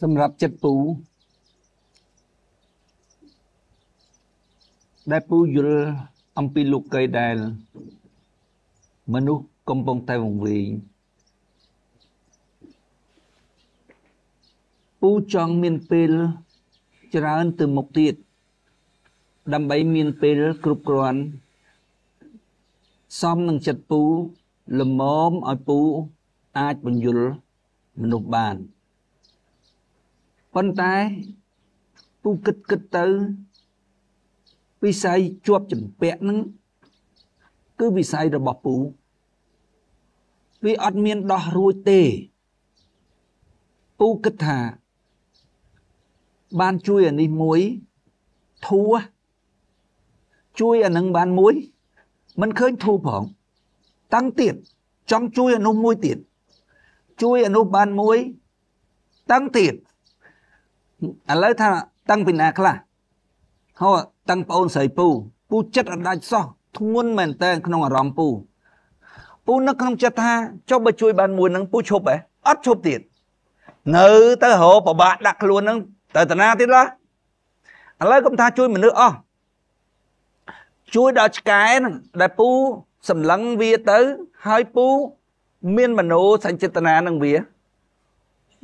សម្រាប់ចិត្តពូដែលពូយល់អំពីលោកីដែល មនុស្សកំពុងតែវង្វេងពូចង់មានពេល ច្រើនទៅមុខទៀតដើម្បីមានពេលគ្រប់គ្រាន់សមនឹងចិត្តពូលមមឲ្យពូ អាចបញ្យលមនុស្សបាន។ប៉ុន្តែពូគិតគិតទៅ វិស័យជាប់ចម្ពាក់ហ្នឹងគឺវិស័យរបស់ពូវាអត់មានដោះរួចទេ ពូគិតថា បានជួយអានេះមួយធួជួយអានឹងបានមួយមិនឃើញធូរផង តាំងទៀតចង់ជួយអានោះមួយទៀតជួយអានោះបានមួយតាំងទៀតឥឡូវថា តាំងពីណាខ្លះហោតាំងប្អូនស្រីពូពូចិត្តអត់ដាច់សោះធ្ងន់មែនតើក្នុងអារម្មណ៍ពូ ពូនឹកក្នុងចិត្តថាចុះបើជួយ បានមួយនឹងពូឈប់ហ៎អត់ឈប់ទៀតនៅ ទៅរកប្របាក់ដាក់ខ្លួននឹងទៅតាណាទៀតឡាឥឡូវខ្ញុំថាជួយមនុស្សអស់ជួយដល់ឆ្កែនឹងដែលពូសម្លឹងវាទៅហើយពូ មានមโนសញ្ចេតនានឹងវា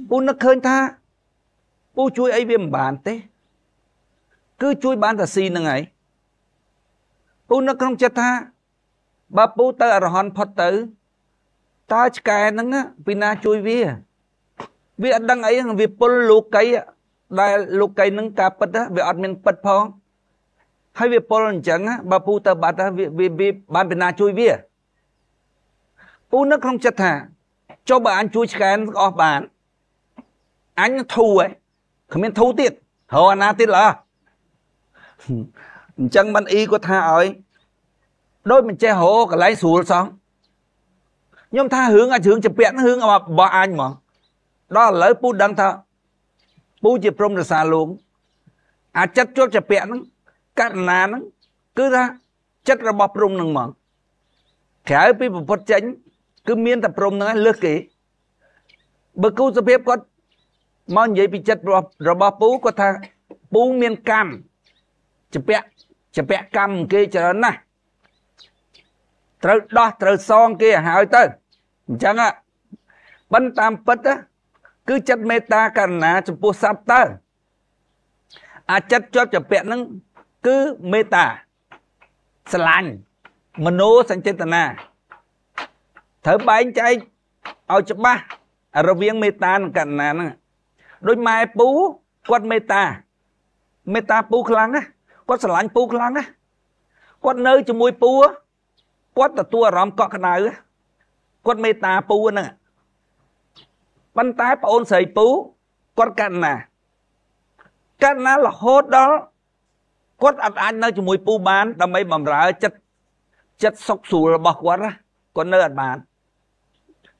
ពូនឹកឃើញថាពូជួយអីវាមិនបានទេ គឺជួយបានតែស៊ីនឹងឯងពូនៅក្នុងចិត្តថាបើពូទៅអរហន្តផុតទៅតើឆ្កែហ្នឹងពីណាជួយវា វាអត់ដឹងអីវាពុលលោកីដែលលោកីហ្នឹងការពិតវាអត់មានពិតផងហើយវាពុលអញ្ចឹងបើពូទៅបាត់វាវាបានពីណាជួយវា ពូនៅក្នុងចិត្តថាចុះបើអញជួយឆ្កែអស់បានអញធូរឯងគ្មានធូទៀតរកអាណាទៀតល្អអញ្ចឹងមិនអ៊ីគាត់ថាឲ្យដូចមិនចេះរកកន្លែងស្រួលសោះខ្ញុំថារឿងអាចរឿងជាពាក់រឿងរបស់អញហ្មងដល់ឥឡូវពូដឹងថាពូជាព្រំរសាលោកអាចិត្តជាប់ជាពាក់ហ្នឹងករណាហ្នឹងគឺថាចិត្តរបស់ព្រំហ្នឹងហ្មងក្រៅពីប្រពុតចេញគឺមានតែព្រំហ្នឹងឯងលើសគេបើគូសភាពគាត់មកនិយាយពីចិត្តរបស់ពូគាត់ថាពូមានកម្មចពៈចពៈកម្មគេច្រើនណាស់ត្រូវដោះត្រូវសងគេឲ្យហើយទៅអញ្ចឹងបិណ្ឌតាមពិតគឺចិត្តមេត្តាករណាចំពោះសត្វតើអាចិត្តជាប់ចពៈហ្នឹងគឺមេត្តាស្រឡាញ់មโนសញ្ចេតនាត្រូវបែងចែកឲ្យច្បាស់រវាងមេត្តានិងករណាហ្នឹងដូចម៉ែពូគាត់មេត្តា មេត្តាពូខ្លាំងណាគាត់ស្រឡាញ់ពូខ្លាំងណាគាត់នៅជាមួយពូគាត់ទទួលអារម្មណ៍កក់ក្ដៅគាត់មេត្តាពូហ្នឹងប៉ុន្តែប្អូនស្រីពូគាត់កណ្ណាកណ្ណារហូតដល់គាត់អត់អាចនៅជាមួយពូបាន ដើម្បីបំរើចិត្តចិត្តសុខស្រួលរបស់គាត់ណាគាត់នៅអត់បាន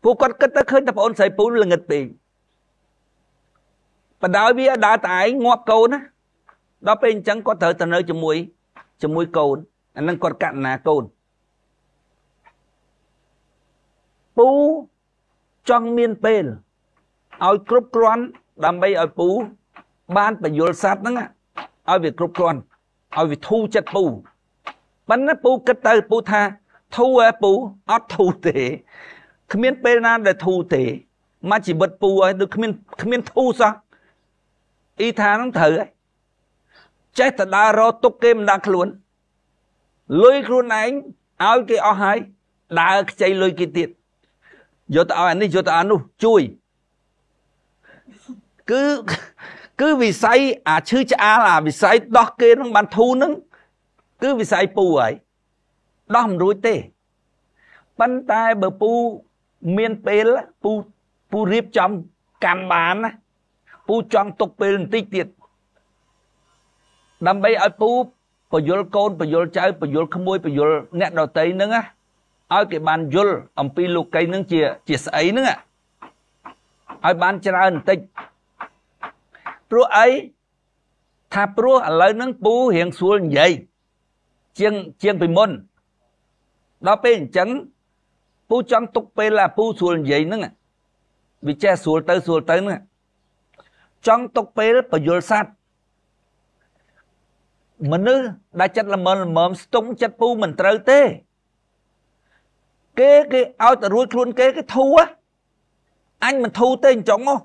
ពូគាត់គិតទៅឃើញតែប្អូនស្រីពូល្ងឹតពេកបណ្ដោយវាដើរតែឯងងាប់កូនណាដល់ពេលអញ្ចឹងគាត់ត្រូវទៅនៅជាមួយជាមួយកូនអានឹងគាត់កណ្ណាកូនពូចង់មានពេលឲ្យគ្រប់គ្រាន់ដើម្បីឲ្យពូ បានបញ្យលសัตว์ហ្នឹងឲ្យវាគ្រប់គ្រាន់ឲ្យវាធូរចិត្តពូប៉ិនណាពូគិតទៅពូថាធូរឯពូអត់ធូរទេគ្មានពេលណាដែលធូរទេមកជីវិតពូឲ្យដូចគ្មានគ្មានធូរសោះអ៊ីថានឹងត្រូវហើយចេះតែដើររកទុកគេមិនដាក់ខ្លួនលុយខ្លួនឯងឲ្យគេអស់ហើយដើរខ្ចីលុយគេទៀតយកទៅឲ្យអានេះយកទៅអានោះជួយ គឺគឺវិស័យអាឈឺឆ្អាលអាវិស័យដោះគេនឹងបានធូរនឹងគឺវិស័យពូហើយដោះមិនរួចទេប៉ុន្តែបើពូមានពេលពូពូរៀបចំកម្មបានណាពូចង់ទុកពេលបន្តិចទៀតដើម្បីឲ្យពូពយល់កូនពយល់ចៅពយល់ក្មួយពយល់អ្នកដតីហ្នឹងណាឲ្យគេបានយល់អំពីលោកីនឹងជាជាស្អីហ្នឹងឲ្យបានច្រើនបន្តិច ព្រោះអីថាព្រោះឥឡូវហ្នឹងពូរៀងស្រួលនិយាយជាងជាងពីមុនដល់ពេលអញ្ចឹងពូចង់ទុកពេលឡាពូស្រួលនិយាយហ្នឹងវាចេះស្រួលទៅស្រួលទៅហ្នឹងចង់ຕົកពេលបយលសัตว์មនុស្សដែលចិត្តល្មមល្មមស្ទង់ចិត្តពូមិនត្រូវទេ គេគេឲ្យតែរួចខ្លួនគេគេធូរអញមិនធូរទេអញ្ចឹងមក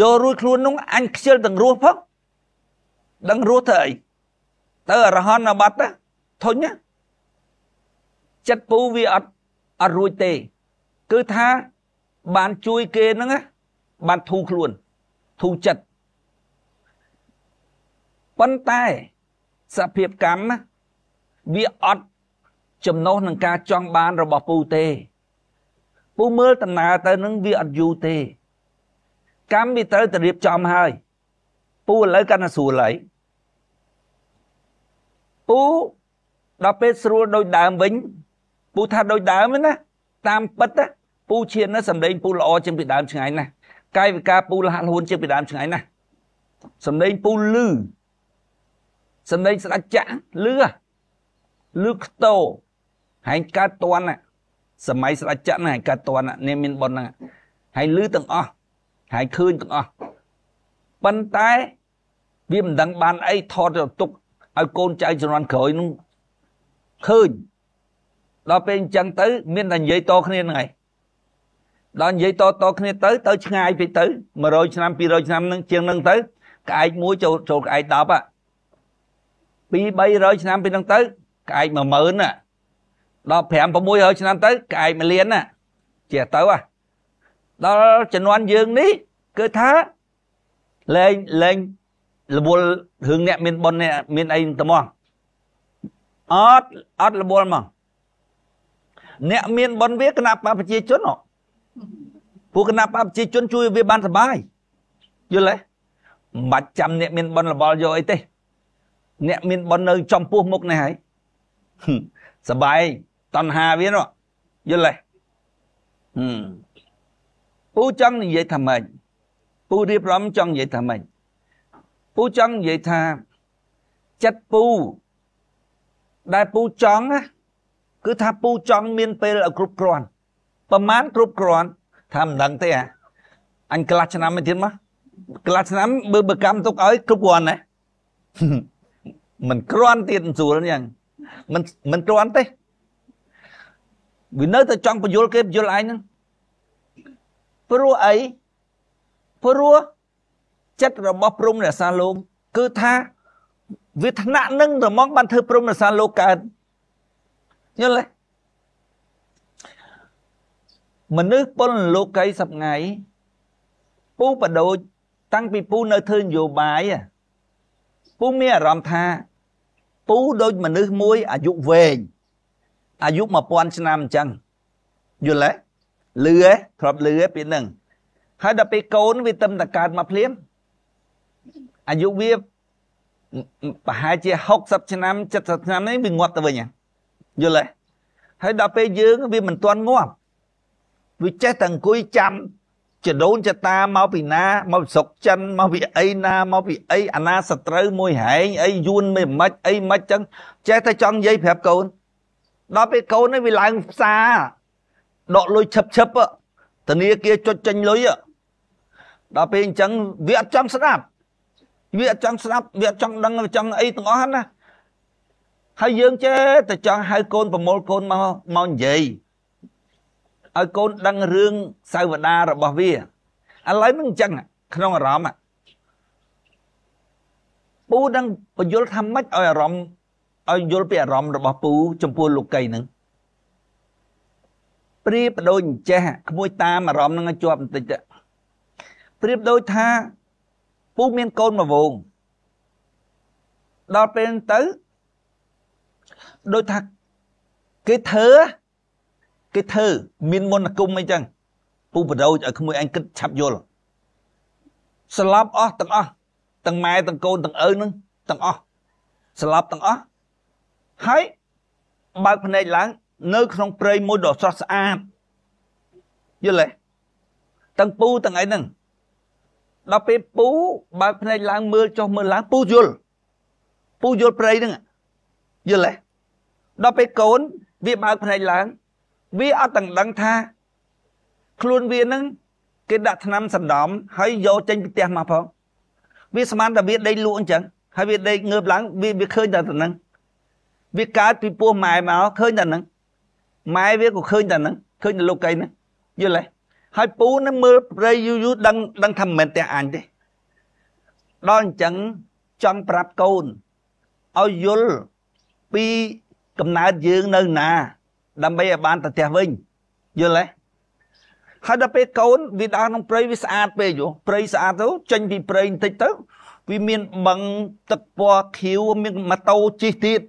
យករួចខ្លួននោះអញខ្ជិលទាំងរស់ផងដឹងរស់ទៅអីទៅអរហន្តបាត់ទៅធុញចិត្តពូវាអត់អត់រួចទេ គឺថា បានជួយគេហ្នឹងណាបានធូរខ្លួនធូរចិត្តប៉ុន្តែសភាពកម្មណាវាអត់ចំណុះនឹងការចង់បានរបស់ពូទេពូមើលដំណើរទៅនឹងវាអត់យូរទេកម្មវាត្រូវតែរៀបចំហើយពូឥឡូវកាន់តែស្រួលហើយពូដល់ពេលស្រួលដូចដើមវិញពូថាដូចដើមណាតាមពិតពូឈាននៅសម្លេងពូល្អជាងពីដើមឆ្ងាយណាស់កាយវិការពូលហាត់លហួនជាងពីដើមឆ្ងាយណាស់សំឡេងពូលឺសំឡេងស្ដាច់ចាក់លឺលឺខ្ទោហែងកើតតន់សម័យស្ដាច់ចាក់ហ្នឹងហែងកើតតន់នេះមានប៉ុនហ្នឹងហើយលឺទាំងអស់ហើយឃើញទាំងអស់ប៉ុន្តែវាមិនដឹងបានអីថតទៅទុកឲ្យកូនចៅជំនាន់ក្រោយនោះឃើញដល់ពេលអញ្ចឹងទៅ មានតែនិយាយតគ្នាហ្នឹងហើយដល់និយាយតតគ្នាទៅទៅឆ្ងាយពេកទៅ100ឆ្នាំ200ឆ្នាំនឹងជាងនឹងទៅក្អែកមួយចូលចូលក្អែក10ហ่ะពី300ឆ្នាំពីនឹងទៅក្អែក10000ណាដល់5 600ឆ្នាំទៅក្អែក1លានណាជាទៅហ่ะដល់ជំនាន់យើងនេះគឺថាលែងលែងលវលរឿងអ្នកមានប៉ុនអ្នកមានអីទៅមកអត់អត់លវលមកអ្នកមានប៉ុនវាគណៈប្រជាជនហ៎ពួកគណៈបកប្រជាជនជួយវាបានសុបាយយល់ទេមិនបាច់ចាំអ្នក មានប៉ុនរបល់យកអីទេអ្នកមានប៉ុននៅ ចំពោះមុខនេះហើយសុបាយតណ្ហាវានោះយល់ទេពូចង់និយាយថាម៉េចពូរៀបចំចង់និយាយថាម៉េចពូចង់និយាយថាចិត្តពូ ដែលពូចង់គឺថាពូចង់មានពេលឲ្យគ្រប់គ្រាន់ប្រមាណគ្រប់គ្រាន់ថាមិនដឹងទេអញក្លាស់ឆ្នាំមិនទៀតមកក្លាស់ឆ្នាំបើបើកម្មទុកឲ្យគ្រប់គ្រាន់ណាមិនគ្រាន់ទៀតស្រួលយ៉ាងមិនមិនគ្រាន់ទេវានៅតែចង់បញ្យល់គេបញ្យល់ឯងហ្នឹងព្រោះអីព្រោះចិត្តរបស់ ព្រំរសាលោកគឺថាវាថ្នាក់នឹងរមងបានធ្វើព្រំរសាលោកកើតយល់ទេមនុស្សពលលោកីសប្ងៃពូបដូចតាំងពីពូនៅធ្វើនយោបាយពូមានអារម្មណ៍ថាពូដូចមនុស្សមួយអាយុវែងអាយុ1000ឆ្នាំអញ្ចឹងយល់ទេលឺទេធ្លាប់លឺទេពីហ្នឹងហើយដល់ពេលកូនវាទៅតកើតមកភ្លាមអាយុវាប្រហែលជា60ឆ្នាំ70ឆ្នាំនេះវាងាប់ទៅវិញយល់ទេហើយដល់ពេលយើង វាមិនទាន់ងាប់វាចេះតែអង្គុយចាំចដូនចតាមកពីណាមកស្រុកចិនមកពីអីណាមកពីអីអាណាសត្រូវមួយហែងអីយួនមិនម៉េចអីមិនចឹងចេះតែចង់និយាយប្រាប់កូនដល់ពេលកូននេះវាឡើងផ្សារដកលុយឈឹបឈឹបធនាគារចុចចេញលុយដល់ពេលអញ្ចឹងវាអត់ចង់ស្ដាប់វាអត់ចង់ស្ដាប់វាអត់ចង់ដឹងចង់អីទាំងអស់ណាហើយយើងចេះតែចង់ហៅកូនប្រមូលកូនមកមកនិយាយឲ្យកូនដឹងរឿងសាវតារបស់វាឥឡូវមិនអញ្ចឹងក្នុងអារម្មណ៍ពូនឹងបញ្យល់ថាម៉េចឲ្យអារម្មណ៍ឲ្យយល់ពីអារម្មណ៍របស់ពូចំពោះលោកីនឹងព្រៀបដូចអញ្ចេះ ក្មួយតាមអារម្មណ៍នឹងជាប់បន្តិចព្រៀបដូចថាពូមានកូនមួយវងដល់ពេលទៅដូចថាគេធ្វើគេធ្វើមានមន្តគុំអីចឹងពូបរោចឲ្យក្មួយឯងគិតឆាប់យល់ស្លាប់អស់ទាំងអស់ទាំងម៉ែទាំងកូនទាំងឪនឹងទាំងអស់ស្លាប់ទាំងអស់ហើយបើកភ្នែកឡើងនៅ ក្នុងព្រៃមួយដ៏ស្រស់ស្អាតយល់ទេទាំងពូទាំងអីហ្នឹងដល់ពេលពូបើកភ្នែកឡើងមើលចុះមើលឡើងពូយល់ពូយល់ព្រៃហ្នឹងយល់ទេដល់ពេលកូនវាបើកភ្នែកឡើងវាអត់ទាំងដឹងថា ខ្លួនវានឹងគេដាក់ថ្នាំសណ្ដំហើយយកចេញពីផ្ទះមកផងវាស្មានតែវាដេកលក់អញ្ចឹងហើយវាដេកងើបឡើងវាវាឃើញតែទាំងហ្នឹងវាកើតពីពោះម៉ែមកឃើញតែហ្នឹងម៉ែវាក៏ឃើញតែហ្នឹងឃើញនៅលោកីហ្នឹងយល់ទេហើយពូនឹងមើលព្រៃយូរយូរដឹងដឹងថាមិនមែនតែអញទេដល់អញ្ចឹងចង់ប្រាប់កូនឲ្យយល់ពីកំណើតយើងនៅណាដើម្បីឲ្យបានទៅផ្ទះវិញយល់ទេហើយដល់ពេលកូនវាដើរក្នុងព្រៃវាស្អាតពេកយោព្រៃស្អាតទៅចេញពីព្រៃបន្តិចទៅវាមានបឹងទឹកពណ៌ខៀវមានម៉ូតូជិះទៀត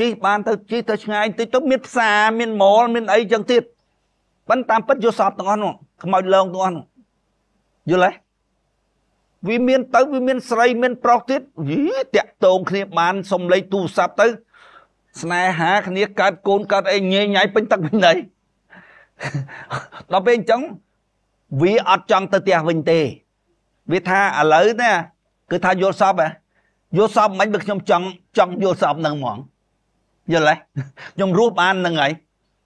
ជិះបានទៅជិះទៅឆ្ងាយបន្តិចទៅមានផ្សារមានម៉លមានអីចឹងទៀតប៉ុន្តែតាមពិតយកសពទាំងអស់នោះខ្មោចលងទាំងអស់នោះយល់ទេវាមានទៅវាមាន ស្រីមានប្រុសទៀតយីតាក់តងគ្នាបានសុំលេខទូរស័ព្ទទៅស្នេហាគ្នាកើតកូនកើតអីញេញ៉ៃពេញទឹកពេញដីដល់ពេលអញ្ចឹងវាអត់ចង់ទៅផ្ទះវិញទេ វាថាឥឡូវណាគឺថាយល់សពហ៎យល់សពមិនបើខ្ញុំចង់ចង់យល់សពនឹងហ្មងយល់ទេខ្ញុំរស់បាននឹងហើយ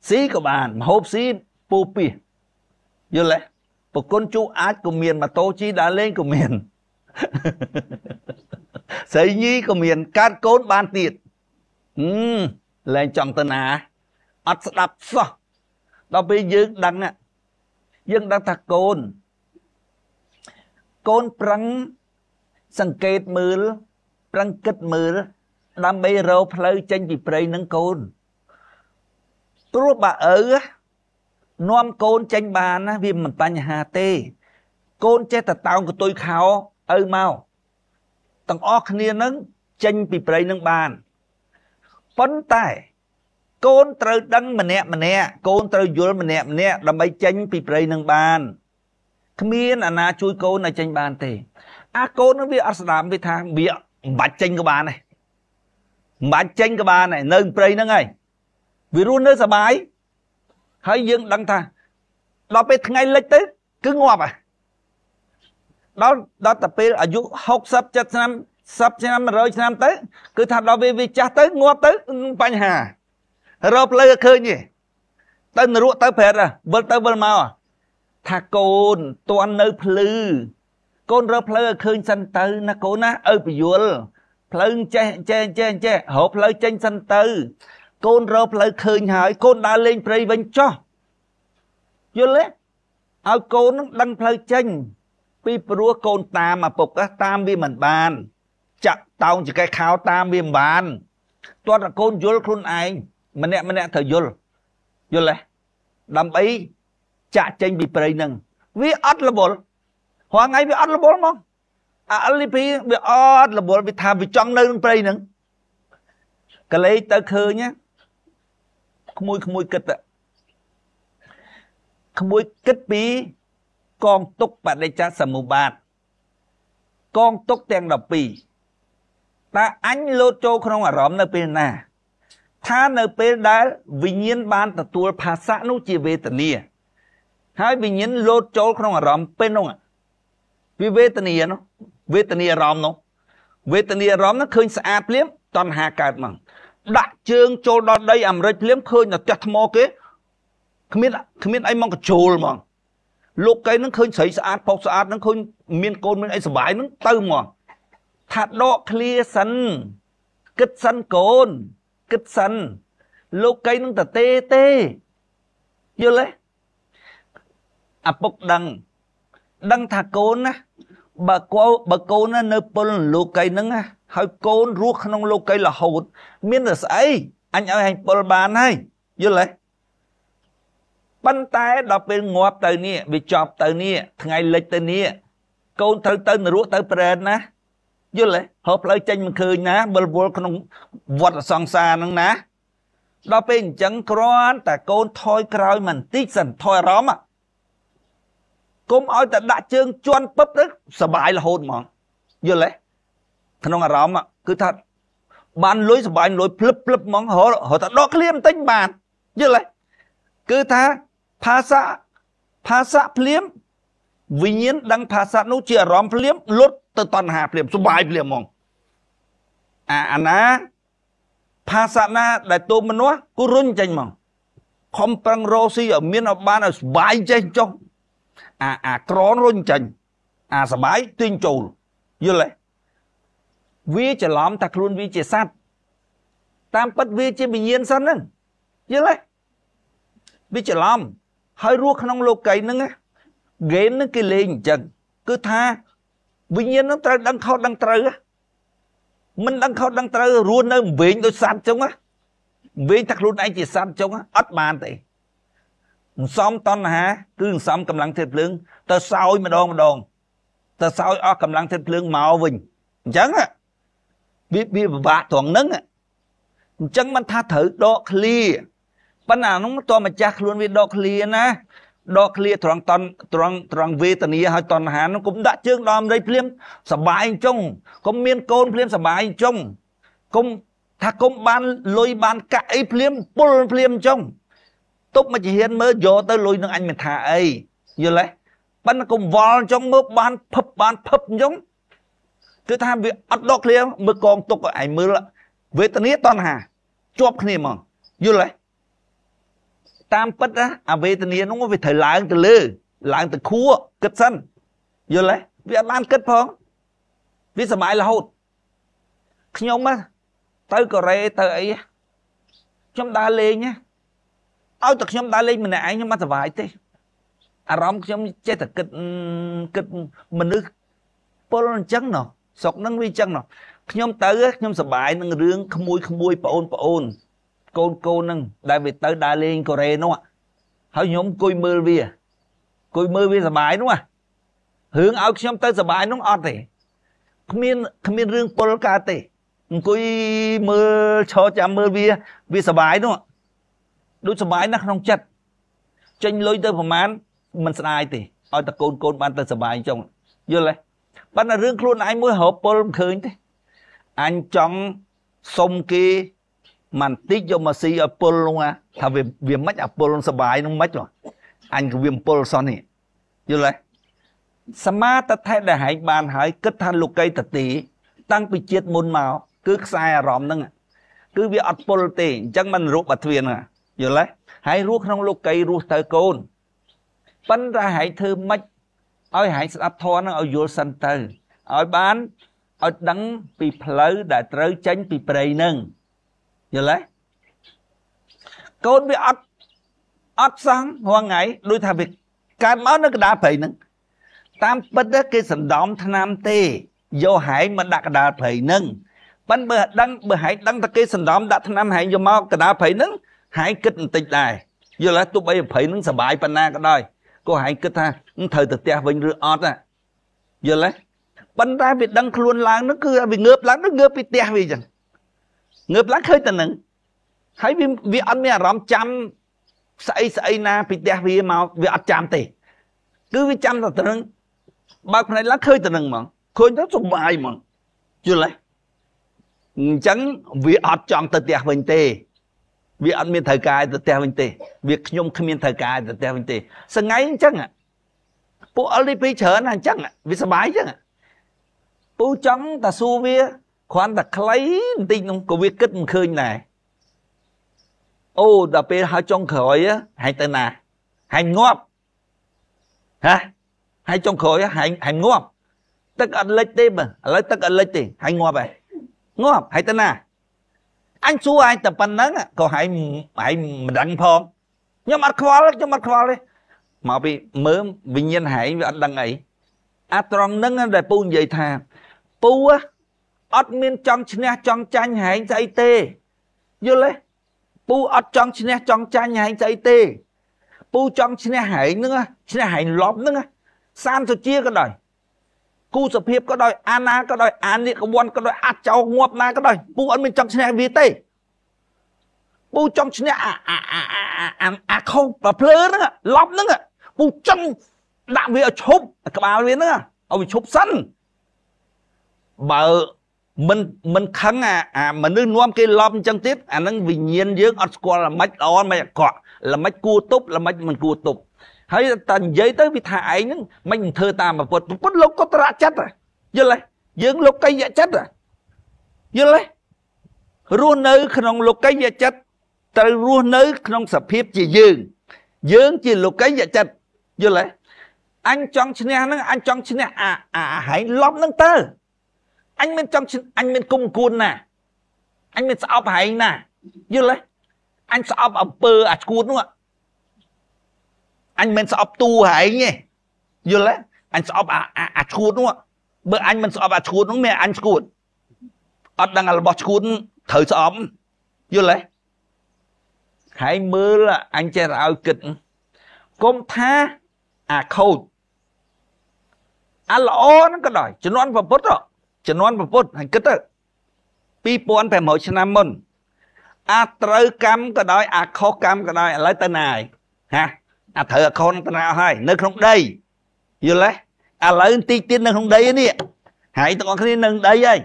ស៊ីក៏បានមហូបស៊ីពូពី យល់ទេប្រគុណជូអាចក៏មានម៉ូតូជីដើរលេងក៏មានស្រីញីក៏មាន កាត់កូនបានទៀតអឺលែងចង់ទៅណា អត់ស្ដាប់សោះដល់ពេលយើងដឹងយើងដឹងថាកូន កូនប្រឹងសង្កេតមើល ប្រឹងគិតមើលដើម្បីរកផ្លូវចេញពីព្រៃនឹងកូនព្រោះបើឪនាំកូនចេញបានណាវាមិនបញ្ហាទេ កូនចេះតែតោងកតុយខោឪមកទាំងអស់គ្នានឹង ចេញពីព្រៃនឹងបានប៉ុន្តែកូនត្រូវដឹង ម្នាក់ម្នាក់កូនត្រូវយល់ម្នាក់ម្នាក់ដើម្បីចេញពីព្រៃនឹងបានគ្មានអាណាជួយកូនឲ្យចេញបានទេ អាកូននឹងវាអត់ស្ដាប់វាថាវាមិនបាច់ចេញក៏បានដែរមិនបាច់ចេញក៏បានដែរនៅព្រៃហ្នឹងហើយវារស់នៅសបាយហើយយើងដឹងថា ដល់ពេលថ្ងៃលិចទៅ គឺងាប់ហ่ะដល់ដល់តែពេលអាយុ60 70ឆ្នាំ10ឆ្នាំ100ឆ្នាំទៅគឺថាដល់វាវាចាស់ទៅងាប់ទៅបញ្ហារកផ្លូវឃើញទេទៅនរកទៅប្រែតវិលទៅវិលមកថាកូនតន់នៅភ្លឺកូនរកផ្លូវឲ្យឃើញសិនទៅ ណាកូនណាឪពយលផ្លូវចេះចេះចេះចេះរកផ្លូវចេញសិនទៅ កូនរកផ្លូវឃើញហើយ កូនដើរលេងព្រៃវិញចោះយល់ទេឲ្យកូននឹងដឹងផ្លូវចេញ ពីព្រោះកូនតាមឪពុកតាមវាមិនបានចាក់តោងចកេះខោតាមវាមិនបានទាត់តែកូនយល់ខ្លួនឯងម្នាក់ម្នាក់ត្រូវយល់យល់ទេដើម្បីចាក់ចេញពីព្រៃនឹងវាអត់លវលរាល់ថ្ងៃវាអត់លវលមកអាអលីពីវាអត់លវលវាថាវាចង់នៅក្នុងព្រៃនឹងកលេសទៅឃើញក្មួយក្មួយគិតក្មួយគិតពី កងទុកបដិចសមុបាទកងទុកទាំង12តើអញលោតចូលក្នុងអារម្មណ៍នៅពេលណាថានៅពេលដែល វិញ្ញាណបានទទួលភាសៈនោះជាវេទនា ហើយវិញ្ញាណលោតចូលក្នុងអារម្មណ៍ពេលនោះវាវេទនានោះវេទនាអារម្មណ៍នោះវេទនាអារម្មណ៍នោះឃើញស្អាតភ្លាមតណ្ហាកើតមកដាក់ជើងចូលដល់ដីអាមេរិកភ្លាមឃើញតែផ្ទះថ្មគេគ្មានគ្មានអីមកកជោលហ្មងលោកកៃនឹងឃើញស្រីស្អាតផុសស្អាតនឹងឃើញមានកូនមានអីសុបាយនឹងទៅហ្មងថាដកឃ្លាសិន គិតសិនកូន គិតសិន លោកកៃនឹងតទេទេយល់ទេអាពុកដឹង ដឹងថាកូនណាបើកូនបើកូននៅពលលោកកៃនឹងណាហើយកូនរស់ក្នុងលោកីរហូត មានតែស្អីអញឲ្យហែងពលបានហើយយល់ទេប៉ុន្តែដល់ពេលងាប់ទៅនេះវាចប់ទៅនេះថ្ងៃលិចទៅនេះកូនត្រូវទៅនរកទៅប្រែនណាយល់ទេហៅផ្លូវចេញមិនឃើញណាវិលវល់ក្នុងវត្តសង្សារហ្នឹងណាដល់ពេលអញ្ចឹងគ្រាន់តែកូនថយក្រោយបន្តិចសិនថយអារម្មណ៍កុំឲ្យតែដាក់ជើងជន់ពឹបទៅសបាយរហូតហ្មងយល់ទេក្នុងអារម្មណ៍គឺថាបានលុយសបាយលុយភ្លឹបភ្លឹបហ្មងរហូតតែដកឃ្លាបន្តិចបានយល់ទេគឺថាភាសាភាសាភ្លាមវិញ្ញាណដឹងភាសានោះជាអារម្មណ៍ភ្លាមលុតទៅតណ្ហាភ្លាមសុបាយភ្លាមហ្មងអាអាណាផាសណា ដែលទូមនុស្សគូរុញចេញមកខំប្រឹងរស់ស៊ីឲ្យមានឲ្យបានឲ្យសុបាយចេះចុះអាអាក្រនរុញចេញអាសុបាយទាញចូលយល់ទេវាច្រឡំថាខ្លួនវាជាសត្វតាមពិតវាជាវិញ្ញាណសិនហ្នឹងយល់ទេវាច្រឡំហើយរស់ក្នុងលោកីយ៍ហ្នឹងហ្គេមហ្នឹងគេលេងអញ្ចឹងគឺថាវិញ្ញាណនឹងត្រូវដឹងខុសដឹងត្រូវមិនដឹងខុសដឹងត្រូវរស់នៅវិញដោយសត្វចឹងវិញថាខ្លួនឯងជាសត្វចឹងអត់បានទេសន្សំតណ្ហាគឺសន្សំកម្លាំងធាតុភ្លើងទៅសោយម្ដងម្ដងទៅសោយអស់កម្លាំងធាតុភ្លើងមកវិញអញ្ចឹងវាវាពិបាកត្រង់ហ្នឹងអញ្ចឹងមិនថាត្រូវដកឃ្លាប៉ុន្តែអានោះតើម្ចាស់ខ្លួនវាដកឃ្លាណាដកឃ្លាត្រង់តន់ត្រង់ត្រង់វេទនាហើយតណ្ហានោះកុំដាក់ជើងដល់រីភ្លាមសបាយអញ្ចឹងកុំមានកូនភ្លាមសបាយអញ្ចឹងកុំថាកុំបានលុយបានកាក់អីភ្លាមពុលភ្លាមអញ្ចឹងទុបមកជាហ៊ានមើលយកទៅលុយនឹងអញមិនថាអីយល់ទេប៉ិនកុំវល់អញ្ចឹងមើលបានភឹបបានភឹបអញ្ចឹងគឺថាវាអត់ដកឃ្លាមើលកងទុកឲ្យឯងមើលវេទនាតណ្ហាជាប់គ្នាហ្មង យល់ទេតាមពិតណាអាវេទនានោះវាត្រូវឡើងទៅលើឡើងទៅខួរគិតសិន យល់ទេវាអត់បានគិតផងវាសบายរហូតខ្ញុំណាទៅកូរ៉េទៅអីខ្ញុំដើរលេងណាឲ្យតែខ្ញុំដើរលេងម្នាក់ឯងខ្ញុំអត់សុវ័យទេអារម្មណ៍ខ្ញុំចេះតែគិតគិតមនុស្សពលអញ្ចឹងណោះស្រុកហ្នឹងវាអញ្ចឹងណោះខ្ញុំទៅ ខ្ញុំសុបាយនឹងរឿងក្មួយក្មួយប្អូនប្អូនកូនកូននឹងដែលវាទៅដើរលេងកូរ៉េនោះហើយខ្ញុំអង្គុយមើលវាអង្គុយមើលវាសបាយនោះរឿងឲ្យខ្ញុំទៅសបាយនោះអត់ទេគ្មានគ្មានរឿងពលកើតទេអង្គុយមើលឈរចាំមើលវាវាសបាយនោះដូចសបាយណាស់ក្នុងចិត្តចេញលុយទៅ ប្រមាណមិនស្ដាយទេឲ្យតែកូនកូនបានទៅសបាយចុងយល់ទេប៉ុន្តែរឿងខ្លួនឯងមួយរហូតពលមិនឃើញទេអញចង់សុំគេមិនតិចយកមកស៊ីឲ្យពុលនោះថាវាវាមិនអាពុលសុបាយនោះមិនអញក៏វាពុលសោះនេះយល់ទេសមាតថេដែលហែងបាន ហើយ គិតថាលោកីតទីតាំងពីជាតិមុនមកគឺ ខ្សែអារម្មណ៍ហ្នឹងគឺវាអត់ពុលទេអញ្ចឹងมันរូបអាទ្វានយល់ទេហើយរស់ក្នុងលោកីរស់ទៅកូនប៉ុន្តែហែងធ្វើម៉េចឲ្យហែងស្ដាប់ធម៌ហ្នឹងឲ្យយល់សិនទៅឲ្យបានឲ្យដឹងពីផ្លូវដែលត្រូវចេញពីព្រៃហ្នឹងយល់ទេកូនវាអត់អត់សោះរាល់ថ្ងៃដូចថាវាកើតមកនៅកដាលព្រៃហ្នឹងតាមពិតគេសណ្ដំឆ្នាំទេយកហែងមកដាក់កដាលព្រៃហ្នឹងប៉ិនបើដឹងបើហែងដឹងតែគេសណ្ដំដាក់ឆ្នាំហែងយកមកកដាលព្រៃហ្នឹងហែងគិតបន្តិចដែរយល់ទេទោះបីព្រៃហ្នឹងសុបាយប៉ុណ្ណាក៏ដោយក៏ហែងគិតថាត្រូវទៅផ្ទះវិញឬអត់យល់ទេប៉ុន្តែវាដឹងខ្លួនឡើងហ្នឹងគឺវាងើបឡើងហ្នឹងងើបពីផ្ទះវាអញ្ចឹងងើបឡើងឃើញតែនឹងហើយវាវាអត់មានអារម្មណ៍ចាំស្អីស្អីណាពីផ្ទះវាមកវាអត់ចាំទេគឺវាចាំតែត្រឹងបើកភ្នែកឡើងឃើញតែនឹងហ្មងឃើញទៅសុបាយហ្មងយល់ទេអញ្ចឹងវាអត់ចង់ទៅផ្ទះវិញទេ វាអត់មានត្រូវការទៅផ្ទះវិញទេវាខ្ញុំគ្មានត្រូវការទៅផ្ទះវិញទេសងៃអញ្ចឹងពួក LDP ច្រើនអញ្ចឹងវាសុបាយអញ្ចឹងពូចង់តែសួរវាគ្រាន់តែខ្លីបន្តិចនោះក៏វាគិតមិនឃើញដែរអូដល់ពេលហើយចុងក្រោយហែងទៅណាហែងងាប់ហ៎ហើយចុងក្រោយហែងហែងងាប់ទឹក អត់លិចទេបើឥឡូវទឹកអត់លិចទេហែងងាប់ហើយងាប់ហែងទៅណា អញសួរឯងតែប៉ុណ្ណឹងក៏ហែងហែងមិនដឹងផងខ្ញុំអត់ខ្វល់ខ្ញុំអត់ខ្វល់ទេមកពីមើលវិញ្ញាណហែងវាអត់ដឹងអីអាត្រង់ហ្នឹងដែលពូនិយាយថាពូអត់មានចង់ឈ្នះចង់ចាញ់ហែងស្អីទេ យល់ទេពូអត់ចង់ឈ្នះចង់ចាញ់ហែងស្អីទេ ពូចង់ឈ្នះហែងហ្នឹងឈ្នះហែងលប់ហ្នឹងសានសុជាក៏ដោយគូសភាពក៏ដោយអាណាក៏ដោយអានិកវ័នក៏ដោយអាចោងាប់ណាក៏ដោយពូអត់មានចង់ឈ្នះវាទេពូចង់ឈ្នះអាអាអាអាខុសប្រភ្លើហ្នឹងលប់ហ្នឹងពូចង់ដាក់វាឲ្យឈប់ក្បាលវាហ្នឹងឲ្យវាឈប់សិនបើមិនមិនខឹងអាអាមនុស្សនាំគេលប់អញ្ចឹងទៀតអានឹងវិញ្ញាណយើងអត់ស្គាល់ល្មិចល្អមិនអកក់ល្មិចគួរទប់ល្មិចមិនគួរទប់ហើយតែនិយាយទៅវាថាឯងហ្នឹងមិនធ្វើតាមពុទ្ធពុទ្ធលោកក៏ត្រចិត្តយល់ទេយើងលោកីយចិត្តយល់ទេរស់នៅក្នុងលោកីយចិត្តត្រូវរស់នៅក្នុងសភាពជាយើងយើងជាលោកីយចិត្តយល់ទេអញចង់ឈ្នះហ្នឹងអញចង់ឈ្នះអាអាហែងលប់ហ្នឹងទៅអញមានចង់អញមានគុំគួនណាអញមានស្អប់ហែងណាយល់ទេអញស្អប់អំពើអាឈួតនោះអញមិនស្អប់ទូហែងទេយល់ទេអញស្អប់អាអាឈួតនោះបើអញមិនស្អប់អាឈួតនោះមានអញឈួតអត់ដឹងរបស់ឈួតត្រូវស្អប់យល់ទេហើយមើលអញចេះឲ្យគិតគុំថាអាខូចអាល្អហ្នឹងក៏ដោយជំនាន់ប្រពុតហ៎ជំនាន់ប្រពុតហើយគិតទៅ2500ឆ្នាំមុនអាត្រូវកម្មក៏ដោយអាខុសកម្មក៏ដោយឥឡូវទៅណាហើយហាអាត្រូវអាខុសទៅណាអស់ហើយ នៅក្នុងដី យល់ទេឥឡូវតិចទៀតនៅក្នុងដីនេះហើយទាំងអស់គ្នានៅដីហើយ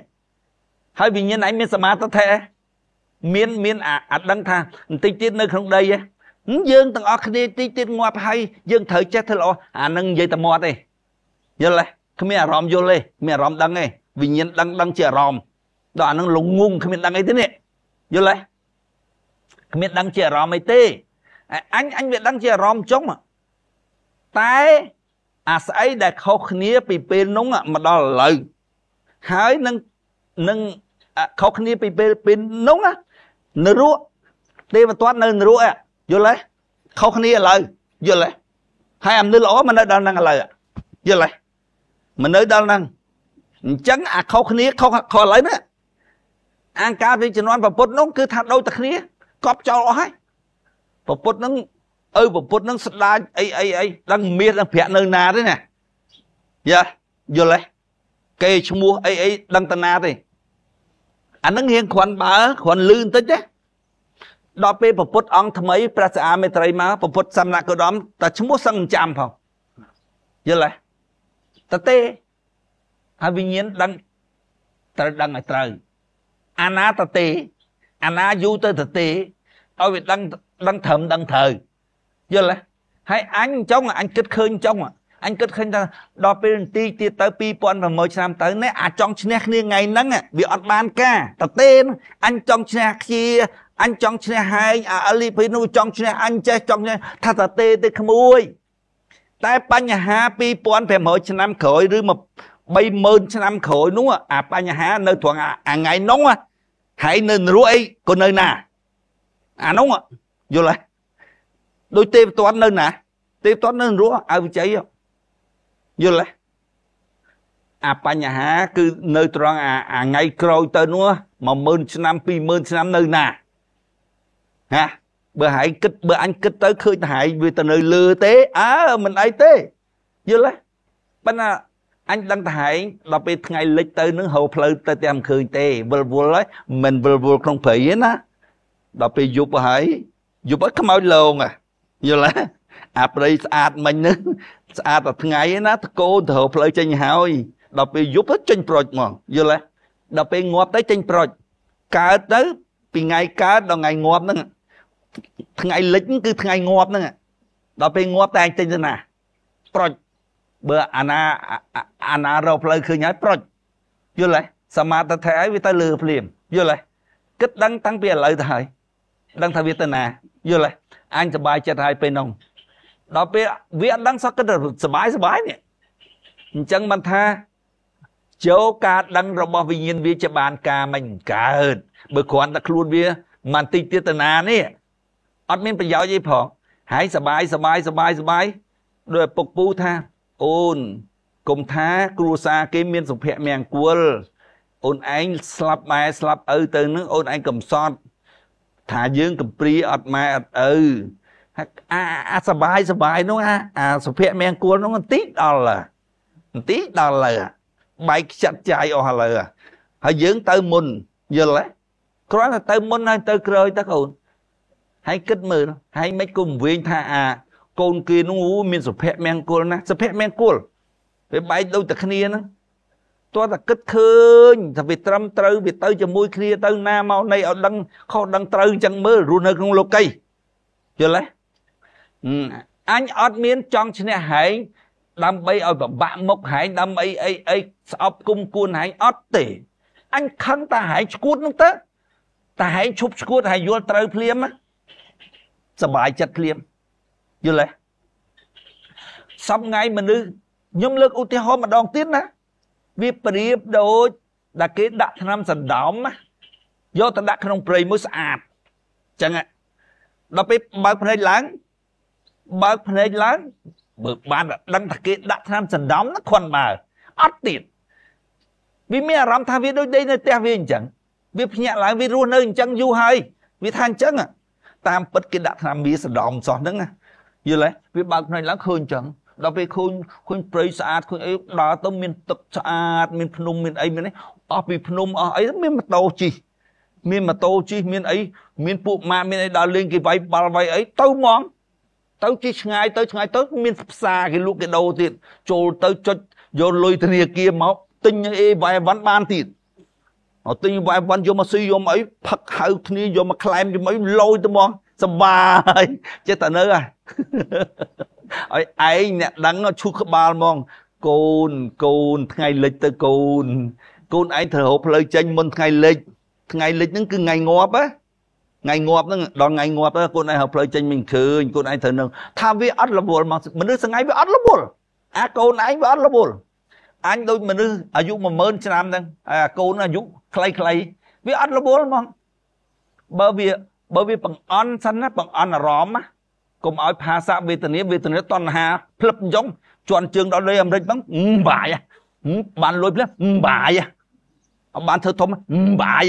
ហើយវិញ្ញាណឯងមានសមាធិទេមានមាន អាដឹងថាបន្តិចទៀតនៅ ក្នុងដីហ៎យើងទាំងអស់គ្នាតិចទៀតងាប់ហើយយើងត្រូវចេះធ្វើល្អអានឹងនិយាយតែមាត់ទេយល់ទេគ្មានអារម្មណ៍យល់ទេគ្មានអារម្មណ៍ដឹងទេវិញ្ញាណដឹងដឹងជាអារម្មណ៍ដល់អានឹងលងងគ្មានដឹងអីទេនេះយល់ទេគ្មានដឹងជាអារម្មណ៍អីទេអញអញវាដឹងជាអារម្មណ៍ចុងតែអាស្អីដែលខុសគ្នា ពីពេលនោះមកដល់ឥឡូវហើយនឹងនឹងខុសគ្នាពីពេលពេលនោះនរុទេវទត្តនៅនរុយល់ទេខុសគ្នាឥឡូវយល់ទេហើយអំណឹកល្អមិននៅ ដល់ហ្នឹងឥឡូវយល់ទេមិននៅដល់ហ្នឹងអញ្ចឹងអាខុសគ្នាខុសខុសឥឡូវណាអង្ការពីជំនាន់ប្រពុតនោះគឺថាដូចតែគ្នា កប់ចោលអស់ហើយប្រពុតនឹងឪប្រពុតនឹងស្ដាយអីអីអីដឹងមាសដឹងប្រាក់នៅណាទេណាយ៉ាយល់ទេគេឈ្មោះអីអីដឹងតាណាទេអានឹងរៀងគ្រាន់បើគ្រាន់លឺបន្តិចទេដល់ពេលប្រពុតអង្គថ្មីព្រះសាអាមេត្រីមកប្រពុតសំណាក់កោដំតែឈ្មោះសឹងចាំផងយល់ទេតទេហើយវិញ្ញាណដឹងត្រូវដឹងឲ្យត្រូវអាណាតទេអាណាយូរទៅតទេឲ្យវាដឹងដឹងត្រឹមដឹងត្រូវយល់ទេហើយអញចង់អញគិតឃើញចង់អញគិតឃើញថាដល់ពេលនាទីទៀតទៅ2600ឆ្នាំទៅនេះអាចង់ឈ្នះគ្នាថ្ងៃហ្នឹងវាអត់បានការតទេអញចង់ឈ្នះគ្នាអញចង់ឈ្នះហែងអាអលីភីនោះចង់ឈ្នះអញចេះចង់ឈ្នះថាតទេទៅក្មួយតែបញ្ហា2600ឆ្នាំក្រោយឬ30000ឆ្នាំក្រោយនោះអាបញ្ហា នៅត្រង់អាថ្ងៃនោះហើយនៅនរោអីក៏នៅណា អានោះយល់ហើយដោយទេវតាន់នៅណា ទេវតាន់នៅនរោអវិជ័យយល់ហើយអាបញ្ហា គឺនៅត្រង់អាថ្ងៃក្រោយទៅនោះ10000ឆ្នាំ20000ឆ្នាំនៅណាហាបើហែងគិតបើអញគិតទៅឃើញតែហែងវាទៅនៅលើទេអើមិនអីទេយល់ទេប៉ុន្តែអញដឹងតែហែងដល់ពេលថ្ងៃលិចទៅនឹងហៅផ្លូវទៅតែមិនឃើញទេវិលវល់ហើយមិនវិលវល់ក្នុងព្រៃទេណាដល់ពេលយប់ហើយយប់ហើយខ្មៅលងយល់ទេអាព្រៃស្អាតមិញនឹងស្អាតតែថ្ងៃឯណាតកោទៅរកផ្លូវចេញហើយ ដល់ពេលយប់ទៅចេញ ប្រូចមកយល់ទេដល់ពេលងាប់ទៅចេញប្រូចកើតទៅពីថ្ងៃកើតដល់ថ្ងៃងាប់ហ្នឹងថ្ងៃលិចគឺថ្ងៃងាប់ហ្នឹងដល់ពេលងាប់តែឯងចេញទៅណាប្រូចបើអាណាអាណារកផ្លូវឃើញហើយប្រុចយល់ទេសមាធិថេឲ្យវាទៅលើភ្លាមយល់ទេគិតដឹងតាំងពីឥឡូវទៅហើយដឹងថាវាទៅណា យល់ទេអញសบายចិត្តហើយពេលនោះដល់ពេលវាអត់ដឹងសោះគិតថាសบายសบายនេះអញ្ចឹងមិនថាចូលការដឹងរបស់វិញ្ញាណវាជាបានការមិនកើតបើគ្រាន់តែខ្លួនវាមិនតិចទៀតទៅណានេះអត់មានប្រយោជន៍អីផងហើយសบายសบายសบายសบายដោយពុកពូថាអូនកុំថាគ្រួសារគេមានសុភមង្គលអូនឯងស្លាប់ម៉ែស្លាប់ឪទៅនឹងអូនឯងកំសត់ថាយើងកំព្រាអត់ម៉ែអត់ឪអាអាសបាយសបាយនោះអាអាសុភមង្គលនោះបន្តិចដល់បន្តិចដល់លើបែកខ្ចាត់ចាយអស់លើហើយយើងទៅមុនយល់ទេគ្រាន់តែទៅមុនហើយទៅក្រោយទៅកូនហើយគិតមើលហើយមិនគុំវិញថាអាកូនគេនោះមានសុភមង្គលណាស់សុភមង្គលវាបែកដូចតែគ្នាហ្នឹងតើតែគិតឃើញថាវាត្រឹមត្រូវវាទៅជាមួយ គ្នាទៅ ណាមកណីឲ្យដឹងខុសដឹងត្រូវអញ្ចឹងមើលរស់នៅក្នុងលោកីយល់ទេអញអត់មានចង់ឈ្នះហែងដើម្បីឲ្យប្របាក់មុខហែងដើម្បីអីអីស្អប់គុំគួនហែងអត់ទេអញខឹងតាហែងឈួតនោះទៅតាហែងឈប់ឈួតហើយយល់ត្រូវភ្លាមសบายចិត្តភ្លាមយល់ទេសពថ្ងៃមនុស្សខ្ញុំលើកឧទាហរណ៍ម្ដងទៀតណាវាប្រៀបដូចដែលគេដាក់ថ្នាំសណ្ដោមយកទៅដាក់ក្នុងព្រៃមួយស្អាតចឹងដល់ពេលបើកភ្នែកឡើងបើកភ្នែកឡើង បើបានដឹងថាគេដាក់ថ្នាំសណ្ដំណាខន់បើអត់ទៀតវាមានអារម្មណ៍ថាវាដូចដីនៅផ្ទះវាអញ្ចឹងវាភ្ញាក់ឡើងវារស់នៅអញ្ចឹងយូរហើយវាថាអញ្ចឹងតាមពិតគេដាក់ថ្នាំវាសណ្ដំសោះហ្នឹងណាយល់ទេវាបើកភ្នែកឡើងឃើញចឹងដល់ពេលឃើញឃើញព្រៃស្អាតឃើញអីដើរទៅមានទឹកស្អាត មានភ្នំមានអីមានអីអស់ពីភ្នំអស់អីមានម៉ូតូជិះមានម៉ូតូជិះមានអីមានពួកម៉ាមានអីដើរលេងគេវាយបាល់វាយអីទៅហ្មងទៅជិះឆ្ងាយទៅឆ្ងាយទៅ មានផ្សារគេលក់គេដូរទៀតចូលទៅចុចយកលុយធនាគារមក ទិញអីវ៉ៃវ៉ាន់បានទៀតអត់ទិញវ៉ៃវ៉ាន់យកមកស៊ីយកមកអីផឹកហៅគ្នាយកមកខ្លែមយកមកអីលយទៅហ្មងសបាយចិត្តតែនៅឲ្យឯងអ្នកដឹងឈូសក្បាលហ្មងកូនកូនថ្ងៃលិចទៅកូនកូនឯងត្រូវរកផ្លូវចេញមុនថ្ងៃលិច ថ្ងៃលិចហ្នឹងគឺថ្ងៃងាប់ហ៎ថ្ងៃងាប់ហ្នឹងដល់ថ្ងៃងាប់ទៅខ្លួនឯងហៅផ្លូវចេញមិនឃើញខ្លួនឯងត្រូវនឹងថាវាអត់រវល់មកមនុស្សថ្ងៃវាអត់រវល់អា កូនឯងវាអត់រវល់អញដូច មនុស្សអាយុ10000ឆ្នាំហ្នឹង អាកូនអាយុខ្លីៗវាអត់រវល់ហ្មងបើវាបើវាបង្អន់សិនណាបង្អន់អារម្មណ៍កុំឲ្យផាសាវេទនាវេទនាតណ្ហាភ្លឹបយ៉ងជន់ជើងដល់លេអាមេរិកហ្នឹងបាយបានលុយផ្លឹបបាយអត់បានធ្វើធំបាយ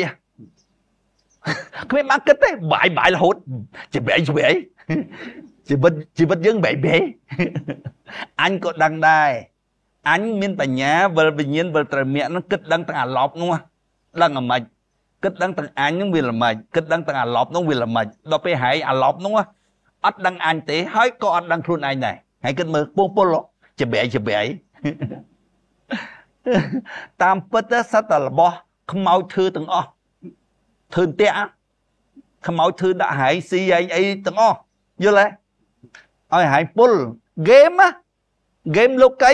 គ្មានបានគិតទេ បាយបាយរហូតច្បែកច្បែកជីវិតជីវិតយើងបែបបែអញក៏ដឹងដែរអញមានបញ្ញាវិលវិញ្ញាណវិលត្រមៈនឹងគិតដឹងទាំងអាឡប់នោះដឹងអាម៉េចគិតដឹងទាំងអញនឹងវាល្មិចគិតដឹងទាំងអាឡប់នឹងវាល្មិចដល់ពេលហែងអាឡប់នោះអត់ដឹងអញទេហើយក៏អត់ដឹងខ្លួនឯងដែរហើយគិតមើលពោះពុលច្បែកច្បែកតាមពិតសត្វតែរបស់ ខ្មោចឈើទាំងអស់ធឿនតាក់ខ្មោចឈើដាក់ហែងស៊ីហែងអីទាំងអស់យល់ទេឲ្យហែងពុលហ្គេមហ្គេមលោកី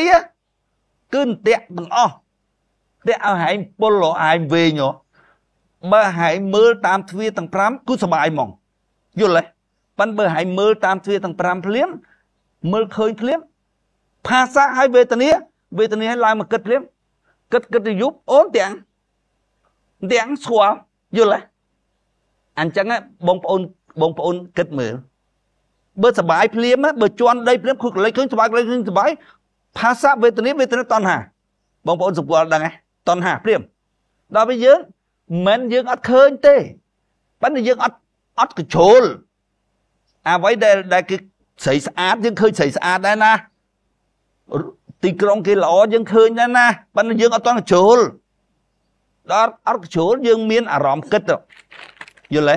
គឺតាក់ទាំងអស់តាក់ឲ្យហែងពុលហែងវែងហ៎បើហើយមើលតាមទ្វារទាំង5គឺសបាយហ្មងយល់ទេប៉ិនបើហើយមើលតាមទ្វារទាំង5ភ្លាម មើលឃើញភ្លាមផាសាហើយវេទនាវេទនាឲ្យឡើងមកគិតភ្លាមគិតគិតទៅយប់អូនទាំងទាំងស្គាល់យល់ទេអញ្ចឹងបងប្អូនបងប្អូនគិតមើលបើសបាយភ្លាមបើជន់ដីភ្លាមគឺកលេចឃើញសបាយកលេចឃើញសបាយផាសាវេទនាវេទនាតណ្ហាបងប្អូនសង្កល់ដឹងទេតណ្ហាភ្លាមដល់ពេលយើងមិនយើងអត់ឃើញទេប៉ុន្តែយើងអត់អត់គ្រប់គ្រងអ្វីដែលដែលគឺស្រីស្អាតយើងឃើញស្រីស្អាតដែរណា ទីក្រុងគេល្អយើងឃើញដែរណាប៉ុន្តែយើងអត់ទាន់គ្រប់គ្រងដល់អត់គ្រប់គ្រងយើងមានអារម្មណ៍គិតយល់ទេ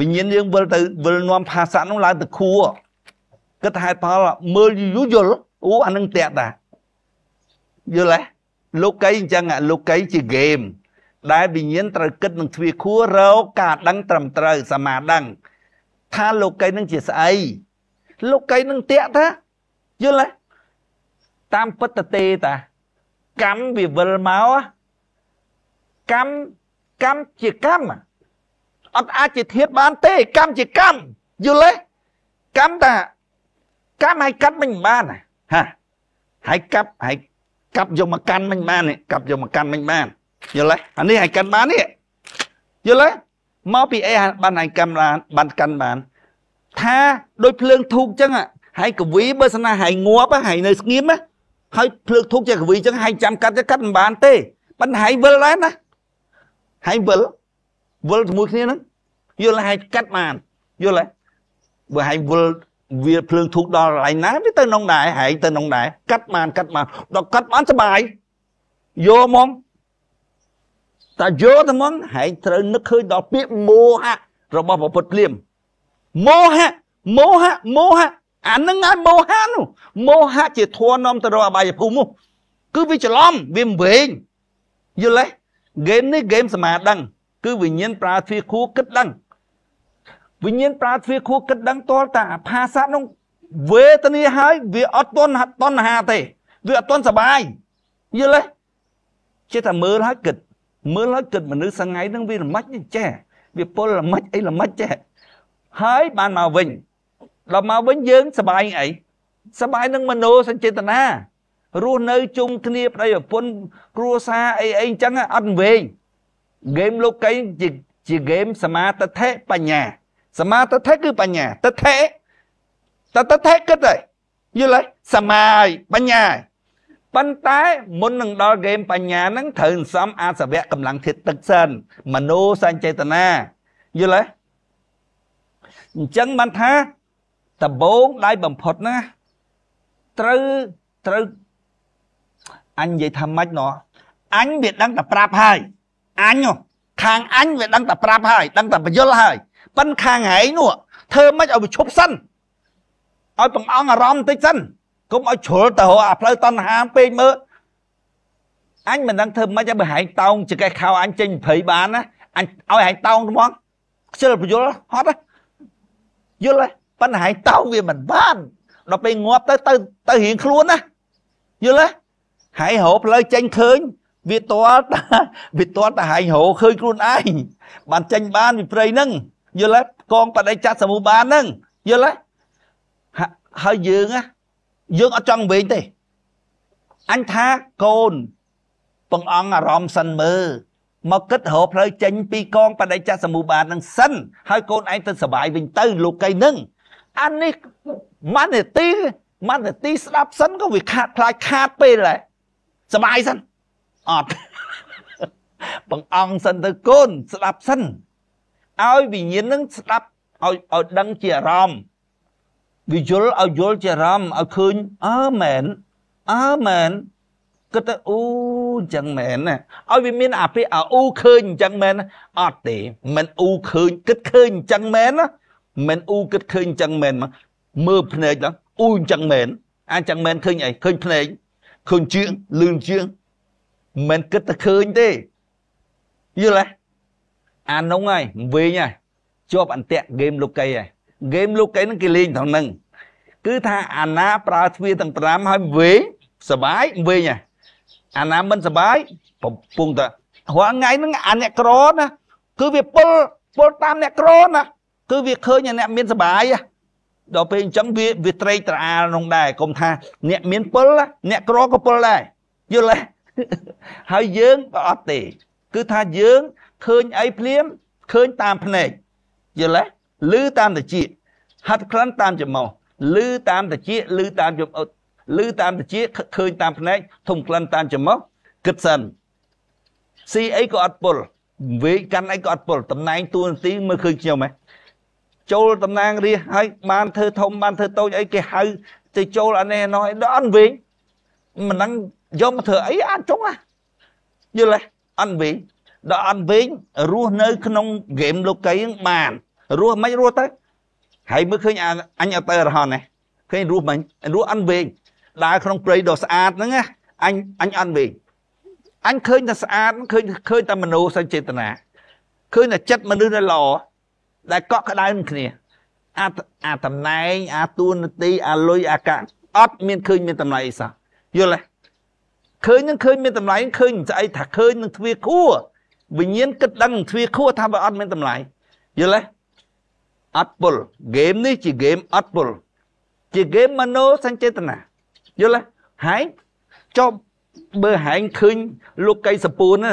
វិញ្ញាណយើងវិលទៅវិលនាំភាសានោះឡើងទៅខួរគិតហេតុផលមើលយូរយល់អូអានឹងតាក់តាយល់ទេលោកីអញ្ចឹងលោកីជាហ្គេមដែលវិញ្ញាណត្រូវគិតនឹងទ្វាខួររកការដឹង ត្រឹមត្រូវសមាដឹងថាលោកីនឹងជាស្អីលោកីនឹងតាក់ថាយល់ទេតាមពិតតទេតាកម្មវាវិលមកកម្មកម្មជាកម្មអត់អាចជាធៀបបានទេកម្មជាកម្មយល់ទេកម្មតាកម្មឲ្យកាត់មិនបានហាហើយកាប់ហើយកាប់យកមកកាន់មិនបានកាប់យកមកកាន់មិនបានយល់ទេអានេះឯងកាន់បាននេះយល់ទេមកពីអីបានឯងកាន់បានបានកាន់បានថាដូចភ្លើងធូបអញ្ចឹងហើយកវីបើសិនណាហើយងាប់ហើយនៅ ស្ងៀមហើយភ្លើងធូបជាកវីអញ្ចឹងហើយចាំកាត់ទៅកាត់មិនបានទេប៉ុន្តែហើយវិលដែរណាហើយវិលវិលជាមួយគ្នាហ្នឹងយល់ហើយកាត់បានយល់ទេបើហើយវិលវាភ្លើងធូបដល់កន្លែងណាវាទៅក្នុងដែរហើយទៅក្នុងដែរកាត់បានកាត់បានដល់កាត់បានសบายយកមកតាយោតែមកហែងត្រូវនឹកឃើញដល់ពាក្យមោហៈរបស់ព្រះពុទ្ធភ្លាមមោហៈមោហៈមោហៈអានឹងឯងមោហៈនោះមោហៈជាធននាំទៅរកអបាយភូមិនោះ គឺវាច្រឡំវាមិនវែងយល់ទេហ្គេមនេះហ្គេមសមាដឹងគឺវិញ្ញាណប្រើទ្វាខួរគិតដឹងវិញ្ញាណប្រើទ្វា ខួរគិតដឹងតលតាភាសានោះវេទនាហើយវាអត់តន់តណ្ហាទេ វាអត់តន់សបាយយល់ទេចេះតែមើលហើយគិតមើលឲ្យគិតមនុស្សថ្ងៃហ្នឹងវាល្មិចចេះវាពលល្មិចអីល្មិចចេះហើយបានមកវិញដល់មកវិញយើងសបាយអីសបាយនឹងមโนសញ្ចេតនារស់នៅជុំគ្នា ប្តីប្រពន្ធគ្រួសារអីអីអញ្ចឹងអត់វែងហ្គេមលោកីជាជាហ្គេមសមាទិដ្ឋិបញ្ញាសមាទិដ្ឋិគឺបញ្ញាទិដ្ឋិតតិដ្ឋិគិតហើយយល់ហើយសមាយបញ្ញាហើយប៉ុន្តែមុននឹងដល់ហ្គេមបញ្ញាហ្នឹងត្រូវសន្សំអាសវៈកម្លាំងធាតុទឹកសិនមនោសញ្ចេតនាយល់ទេអញ្ចឹងបានថាដបងដៃបំផុតណាត្រូវត្រូវអញនិយាយថាម៉េចណោះអញវាដឹងតែប្រាប់ហើយអញខាងអញវាដឹងតែប្រាប់ហើយដឹងតែបញ្យល់ហើយប៉ិនខាងឯងនោះធ្វើម៉េចឲ្យវាឈប់សិនឲ្យបង្អង់អារម្មណ៍បន្តិចសិនកុំឲ្យជ្រុលទៅរកអាផ្លូវតណ្ហាពេកមើលអញមិនដឹងធ្វើម៉េចឲ្យបើហែងតោងចកេះខោអញចេញ20បានណាអញឲ្យហែងតោងហ្មងខ្ជិលពយល់ហត់យល់ប៉ុន្តែហែងតោងវាមិនបានដល់ពេលងាប់ទៅទៅទៅរៀងខ្លួនណាយល់ទេហើយរោផ្លូវចេញឃើញវាតល់តាវាតល់តាហែងរោឃើញខ្លួនឯងបានចេញបានពីព្រៃហ្នឹងយល់ទេកងបដិច័តសមូបានហ្នឹងយល់ទេហើយយើងណាយើងអត់ចង់វែងទេអញថាកូនពងអង្គអារម្មណ៍សិនមើលមកគិតរកផ្លូវចេញពីកងបដិច្ចសមូបាននឹងសិនហើយកូនឯងទៅសុបាយវិញទៅលោកីនឹងអានេះម៉ានេទីម៉ានេទីស្ដាប់សិនក៏វាខាតខ្លាចខាតពេលដែរសុបាយសិនអត់បង្អង់សិនទៅកូនស្ដាប់សិនឲ្យវិញ្ញាណនឹងស្ដាប់ឲ្យឲ្យដឹងជាអារម្មណ៍វាយល់ឲ្យយល់ជាអារម្មណ៍ឲ្យឃើញអើមែនអើមែនគិតទៅអូអញ្ចឹងមែនណាឲ្យវាមាន អាពាក្យអូឃើញអញ្ចឹងមែនអត់ទេមិនអូឃើញគិតឃើញអញ្ចឹងមែនណាមិនអូគិតឃើញអញ្ចឹងមែនមើលភ្នែកដល់អូអញ្ចឹងមែនអាចអញ្ចឹងមែនឃើញអីឃើញភ្នែកឃើញជើងលឿនជើងមិនគិតតែឃើញទេយល់ទេអានុងហើយវិញហើយជាប់អន្តៈហ្គេមលោកីហើយហ្គេមលោកគេហ្នឹងគេលេងត្រង់ហ្នឹងគឺថាអាណាប្រើទ្វារទាំង5ហើយវែងសបាយវែងអាណាមិនសបាយកំពុងតែរាល់ថ្ងៃហ្នឹងអាអ្នកក្រណាគឺវាពុលពុលតាមអ្នកក្រណាគឺវាឃើញអ្នកមានសបាយដល់ពេលអញ្ចឹងវាវាត្រេកត្រអាលក្នុងដែរកុំថាអ្នកមានពុលអ្នកក្រក៏ពុលដែរយល់ទេហើយយើងក៏អត់ទេ គឺថាយើងឃើញអីភ្លាមឃើញតាមភ្នែកយល់ទេឮតាមតិចហាត់ក្លិនតាមចំោះឮតាមតិចឮតាមចំអត់ឮតាមតិចឃើញតាមភ្នែកធំក្លិនតាមចំោះគិតសិនស៊ីអីក៏អត់ពុលវេកកាន់អីក៏អត់ពុលតំណែងទួនាទីមើលឃើញខ្ញុំហ៎ចូលតំណាងរាសហើយបានធ្វើធំបានធ្វើតូចអីគេហៅទៅចូលអានេះណោះដល់អត់វិញមិនដឹងយកមកធ្វើអីអត់ចង់ណាយល់ទេអត់វិញដល់អត់វិញរស់នៅ ក្នុងហ្គេមលោកីបានរស់មិនរស់ទៅហើយមើលឃើញអញអត់ទៅរហន្តទេឃើញរស់មិនរស់អន់វែងដើរក្នុងព្រៃដ៏ស្អាតហ្នឹងណាអញអញអន់វែងអញឃើញតែស្អាតឃើញឃើញតែមโนសញ្ចេតនាឃើញតែចិត្តមនុស្សដែលល្អដែលកក់ក្ដៅនឹងគ្នាអាអាតំណែងអាទួនាទីអាលុយអាកាអត់មានឃើញ មានតម្លៃអីសោះយល់ទេឃើញនឹងឃើញមានតម្លៃឃើញស្អីថាឃើញនឹងទ្វារខួរ វិញ្ញាណគិតដឹងទ្វារខួរថាវាអត់មានតម្លៃយល់ទេអត់ពុលហ្គេមនេះជាហ្គេមអត់ពុលជាហ្គេមមនោសញ្ចេតនាយល់ទេហែងចុះបើហែងឃើញលោកកៃសពូនណា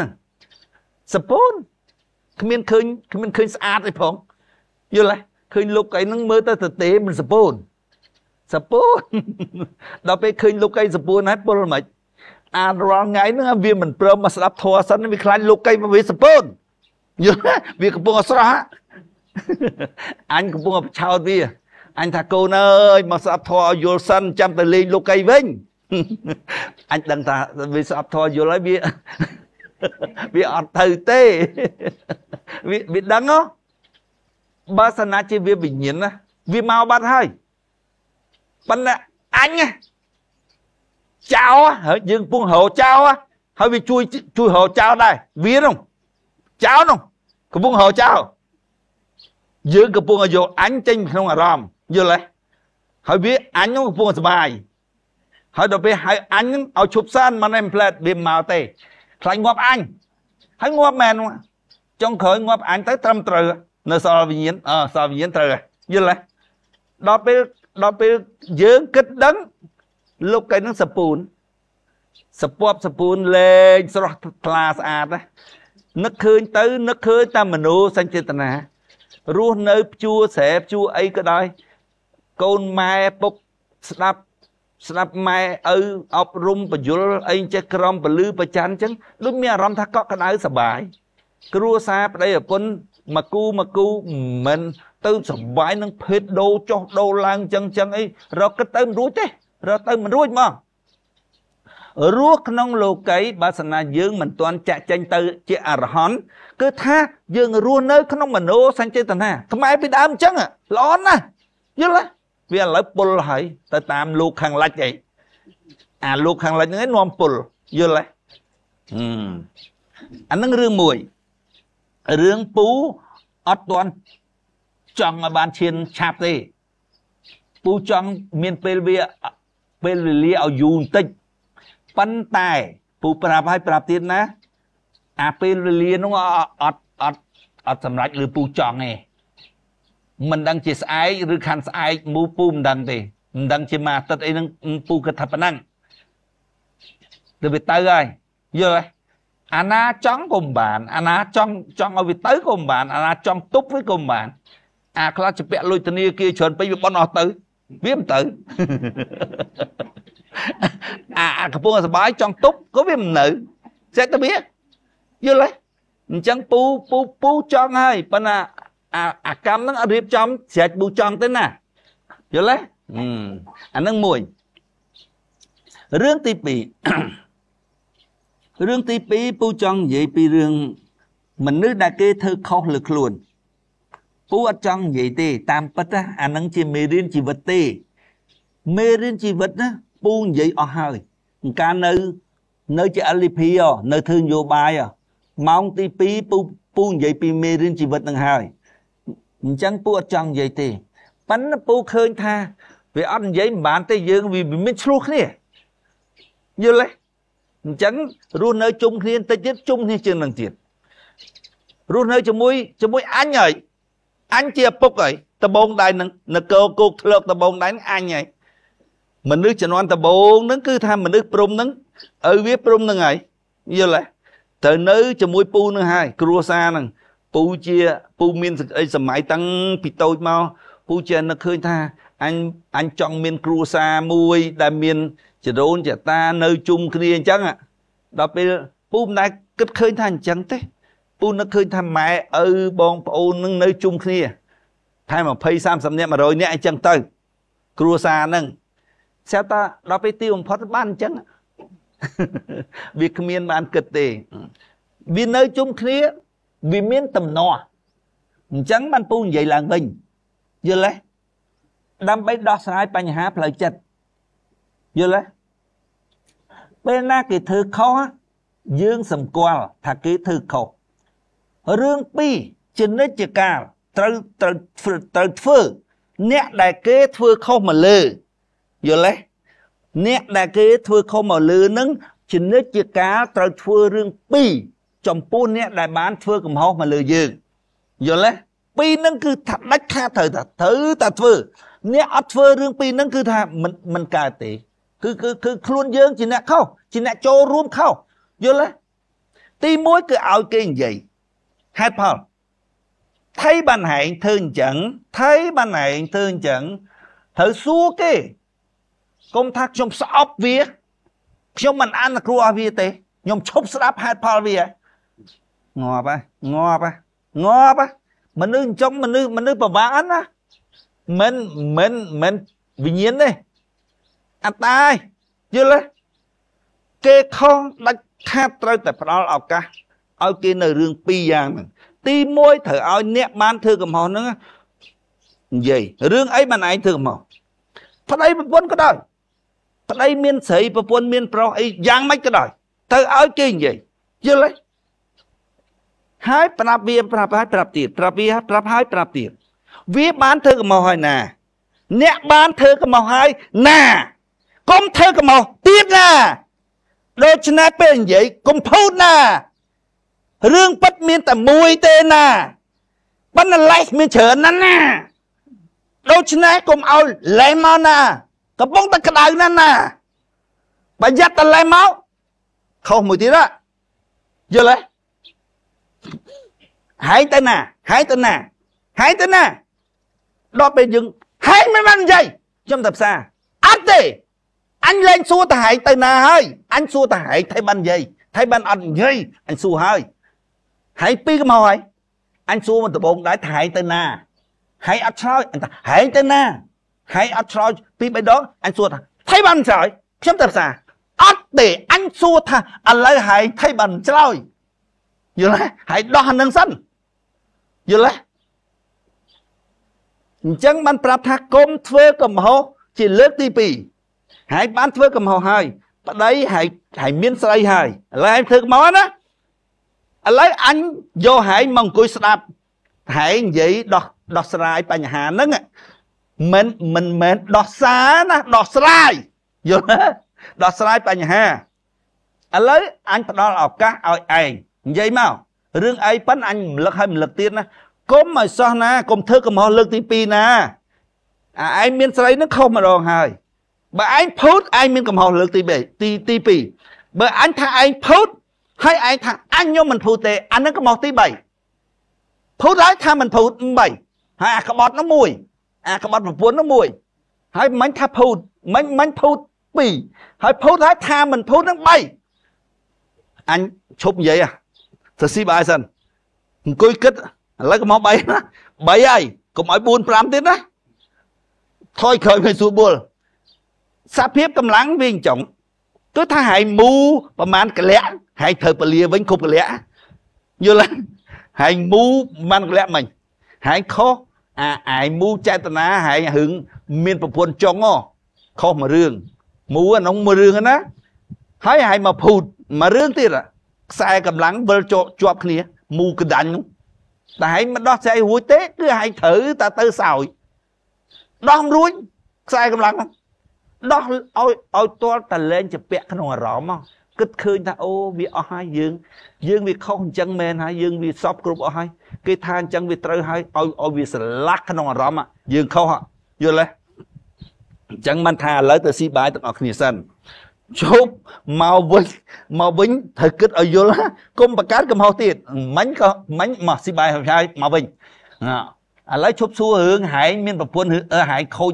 សពូន គ្មានឃើញគ្មានឃើញស្អាតទេផង យល់ទេឃើញលោកកៃនឹងមើលទៅទទេមិនសពូន សពូនដល់ពេលឃើញលោកកៃសពូនហើយពុលមិនអានរាល់ថ្ងៃហ្នឹងវាមិនព្រមមកស្ដាប់ធម៌សិនវាខ្លាចលោកកៃមកវាសពូនយល់ទេវាកំពុងអស្រោះអញកំពុងតែប្រឆោតវាអញថាកូនអើយមកស្អប់ធរឲ្យយល់សិនចាំទៅលេងលោកីវិញអញដឹងថាវាស្អប់ធរយល់ហើយវាវាអត់ទៅទេវាវាដឹងហ៎បើសិនណាជាវាវិញ្ញាណណាវាមកបាត់ហើយប៉ុន្តែអញចោហើយយើងពងរោចោហើយវាជួយជួយរោចោដែរវានោះចោនោះកំពុងរោចោយើងកំពុងឲ្យយកអញចេញក្នុងអារម្មណ៍យល់ទេហើយវាអញកំពុងសុបាយហើយដល់ពេលហៅអញឲ្យឈប់សានមិនឯងផ្លែតវាមកទេខ្លាញ់ងាប់អញហើយងាប់មែនចុងក្រោយងាប់អញទៅត្រឹមត្រូវនៅសល់វិញ្ញាណអសល់វិញ្ញាណត្រូវយល់ទេដល់ពេលដល់ពេលយើងគិតដឹង លោកកែនឹងសពូនសពបសពូនលែងស្រស់ថ្លាស្អាតណានឹកឃើញទៅនឹកឃើញតែមនោសញ្ចេតនារស់នៅព្យួរស្រែព្យួរអីក៏ដោយកូនម៉ែពុកស្ដាប់ស្ដាប់ម៉ែឪអប់រំបញ្យលអីចេះក្រំពលឺប្រច័នអញ្ចឹងដូចមានអារម្មណ៍ថាកក់ក្ដៅសបាយគ្រួសារប្តីប្រពន្ធមកគូមកគូមិន ទៅសបាយនឹងភេទដូរចុះដូរឡើងអញ្ចឹងអញ្ចឹងអី រកគិតទៅមិនរួចទេរកទៅមិនរួចហ្មងរស់ក្នុងលោកីបើសិនណាយើងមិនទាន់ចាក់ចែងទៅជាអរហន្តគឺថាយើងរស់នៅក្នុងមโนសញ្ចេតនាខ្មែរពីដើមអញ្ចឹងល្អណាស់យល់ទេវាឥឡូវពុលហើយទៅតាមលោកខាងលិចអីអាលោកខាងលិចហ្នឹងឯងនាំពុលយល់ទេអានឹងរឿងមួយរឿងពូអត់ទាន់ចង់ឲ្យបានឈានឆាប់ទេ ពូចង់មានពេលវាពេលវេលាឲ្យយូរបន្តិចប៉ុន្តែពូប្រាប់ឲ្យប្រាប់ទៀតណា អាពេលវេលានោះអត់អត់អត់សម្រេចឬពូចង់ទេមិនដឹងជាស្អែកឬខាន់ស្អែកមូពូមិនដឹងទេមិនដឹងជាមកអាទិត្យអីហ្នឹងពូគិតថាប៉ុណ្ណឹងទៅវាទៅហើយយល់ទេអាណាចង់ក៏មិនបាន អាណាចង់ចង់ឲ្យវាទៅក៏មិនបាន អាណាចង់ទប់វាក៏មិនបាន អា ខ្លះជាពាក់លុយធនាគារច្រើនពេកវាបន់អស់ទៅវាមិនទៅអាកំពុងសบายចង់ទប់ក៏វាមិននៅសេចក្ដីវាយល់ទេអញ្ចឹងពូពូពូចង់ហើយប៉ុន្តែអាអាកម្មហ្នឹងអត់រៀបចំ ស្រេចពូចង់ទេណា យល់ទេអាហ្នឹងមួយរឿងទី2រឿងទី2ពូចង់និយាយពីរឿងមនុស្សដែលគេធ្វើខុសលើខ្លួនពូអត់ចង់និយាយទេ តាមពិតណាអាហ្នឹងជាមេរៀនជីវិតទេ មេរៀនជីវិតណាពូនិយាយអស់ហើយការនៅនៅជា LP នៅធ្វើនយោបាយម៉ោងទី2ពូពូនិយាយពីមេរៀនជីវិតនឹងហើយអញ្ចឹងពូអត់ចង់និយាយទេប៉ិនពូឃើញថាវាអត់និយាយមិនបានទេយើងវាមានឆ្លោះគ្នាយល់ទេអញ្ចឹងរស់នៅជុំគ្នាតិចទៀតជុំគ្នាជាងនឹងទៀតរស់នៅជាមួយជាមួយអញហើយអញជាឪពុកហើយដបងដៃនឹងនគរគោកធ្លកដបងដៃអញហើយមនុស្សជំនាន់ដំបូងហ្នឹងគឺថាមនុស្សព្រមហ្នឹងឲ្យវាព្រមហ្នឹងហើយយល់ទេត្រូវនៅជាមួយពូនឹងហើយ គ្រួសារហ្នឹងពូជាពូមានសេចក្តីសម័យតាំងពីតូចមកពូជានឹកឃើញថាអញអញចង់មានគ្រួសារមួយដែលមានចរូនចតានៅជុំគ្នាអញ្ចឹងដល់ពេលពូមិនដែលគិតឃើញថាអញ្ចឹងទេ ពូនឹកឃើញថាម៉ែឪបងប្អូននឹងនៅជុំគ្នាតែ20 30នាក់100នាក់អញ្ចឹងទៅ គ្រួសារហ្នឹងស្រាប់តែដល់ពេលទីបំផុតបានអញ្ចឹងវាគ្មានបានគិតទេ វានៅជុំគ្នាវាមានតំណោះអញ្ចឹងបានពូនិយាយឡើងវិញយល់ទេដើម្បីដោះស្រាយបញ្ហាផ្លូវចិត្តយល់ទេពេលណាគេធ្វើខុសយើងសម្គាល់ថាគេធ្វើខុសរឿងពីរចនិច្ចកាលត្រូវត្រូវត្រូវធ្វើអ្នកដែលគេធ្វើខុសមកលើយល់ទេអ្នកដែលគេធ្វើខុសមកលឺនឹងជានិច្ចជាការត្រូវធ្វើរឿងពីរចំពោះអ្នកដែលបានធ្វើកំហុសមកលើយើងយល់ទេពីរហ្នឹងគឺថាដាច់ខាតត្រូវតែត្រូវតែធ្វើ អ្នកអត់ធ្វើរឿងពីរហ្នឹងគឺថាមិនមិនកើតទេគឺគឺគឺខ្លួនយើង ជាអ្នកខុសជាអ្នកចូលរួមខុសយល់ទេទី1គឺឲ្យគេនិយាយហេតុផលថៃបានហែងធ្វើអញ្ចឹងថៃបានហែងធ្វើអញ្ចឹងត្រូវសួរគេកុំថាខ្ញុំស្អប់វាខ្ញុំមិនអនុគ្រោះឲ្យវាទេខ្ញុំឈប់ស្ដាប់ហេតុផលវាងាប់ហ៎ងាប់ហ៎ងាប់ហ៎មនុស្សអញ្ចឹងមនុស្សមនុស្សប្រវាក់ណាមិនមិនមិនវិញ្ញាណទេអត់ដែរយល់ទេគេខំដាច់ខាតត្រូវតែផ្ដល់ឱកាសឲ្យគេនៅរឿងពីរយ៉ាងហ្នឹងទី1ត្រូវឲ្យអ្នកបានធ្វើកំហុសហ្នឹងនិយាយរឿងអីបានឯងធ្វើកំហុសប្តីប្រពន្ធក៏ដោយប្តីមានស្រីប្រពន្ធមានប្រុសអីយ៉ាងម៉េចក៏ដោយទៅឲ្យគេនិយាយយល់ទេហើយប្រាប់វា ប្រាប់ហើយប្រាប់ទៀតប្រាប់វាប្រាប់ហើយប្រាប់ទៀតវាបានធ្វើកំហុសហើយណា អ្នកបានធ្វើកំហុសហើយណាកុំធ្វើកំហុសទៀតណាដូច្នេះពេលនិយាយកុំភូតណារឿងពិតមានតែមួយទេណាប៉ុន្តែលេសមានច្រើនណាស់ណាដូច្នេះកុំឲ្យលេសមកណាកំពុងតែក្តៅណាស់ណាបើយ៉ាត់តលែមកខុសមួយទៀតយល់ទេហែងទៅណាហែងទៅណាហែងទៅណាដល់ពេលយើងហែងមិនបាននិយាយខ្ញុំតែផ្សារអត់ទេអញលែងសួរតហែងទៅណាហើយអញសួរតហែងថៃបាននិយាយថៃបានអត់និយាយអញសួរហើយហែងពីរក៏មកហើយ អញសួរមកដំបងដែរតហែងទៅណាហែងអត់ឆ្លើយអញថាហែងទៅណាហើយអត់ឆ្លើយពីរបីដងអញសួរថាថៃបានឆ្លើយខ្ញុំទៅផ្សារអត់ទេអញសួរថាឥឡូវហើយថៃបានឆ្លើយយល់ទេហើយដោះនឹងសិនយល់ទេអញ្ចឹងបានប្រាប់ថាកុំធ្វើកំហុសជាលើកទី2ហើយបានធ្វើកំហុសហើយ ប្តីហើយហើយមានស្រីហើយឥឡូវឯងធ្វើកំហុសណាឥឡូវអញយកហែងមកអង្គុយស្ដាប់ហែងនិយាយដោះដោះស្រាយបញ្ហាហ្នឹងមិនមិនមែនដោះសារណាដោះស្រាយយល់ទេដោះស្រាយបញ្ហាឥឡូវអញផ្ដល់ឱកាសឲ្យឯងនិយាយមករឿងអីប៉ិនអញរំលឹកឲ្យរំលឹកទៀតណាកុំឲ្យសោះណាកុំធ្វើកំហុសលើកទី2ណាអាឯងមានស្រីនឹងខុសម្ដងហើយ បើឯងភូតឯងមានកំហុសលើកទី3ទីទី2បើអញថាឯងភូតហើយឯងថាអញខ្ញុំមិនភូតទេអានឹងកំហុសទី3ភូតហើយថាមិនភូត3ហើយអាក្បត់នោះ1អាក្បត់ប្រពន្ធនោះមួយ ហើយមិញថាភូតមិញមិញភូត2ហើយភូតហើយថាមិនភូតនឹង3អញឈប់និយាយអាស៊ីបាយសិនអង្គុយគិតឥឡូវកុំមក3ណា3ហើយកុំឲ្យ4 5ទៀតណាថយក្រោយមិនស្រួលបុលសភាពកម្លាំងវាអញ្ចឹងគឺថាហែងមូប្រហែលកលាក់ហែងត្រូវពលាវិញគ្រប់កលាក់យល់ហើយហែងមូប្រហែលកលាក់មិញហែងខុសអាឯងមូចេតនាហែងហឹងមានប្រពន្ធចុងហ៎ខុសមួយរឿងមូអានោះមួយរឿងណា ហើយហែងមកភូតមួយរឿងទៀតខ្សែកម្លាំងវិលជាប់គ្នាមូកដាញ់នោះតែហែងមិនដោះស្អីរួចទេគឺហែងត្រូវតែទៅសោយដោះមិនរួចខ្សែកម្លាំងនោះដោះឲ្យឲ្យទាល់តែលែងជាពាក់ក្នុងអារម្មណ៍មកគិតឃើញថាអូវាអស់ហើយយើងយើង វាខុសអញ្ចឹងមែនហើយយើងវាសពគ្រប់អស់ហើយគេថាអញ្ចឹងវាត្រូវហើយឲ្យឲ្យវាស្រឡះក្នុងអារម្មណ៍យើងខុសយល់ទេអញ្ចឹងមិនថាឥឡូវទៅស៊ីបាយទាំងអស់គ្នាសិនជប់មកវិញមកវិញត្រូវគិតឲ្យយល់កុំបង្កើតកំហុសទៀតមិញក៏មិញមកស៊ីបាយហើយមកវិញណាឥឡូវឈប់សួររឿងហែងមានប្រពន្ធឬហែងខូច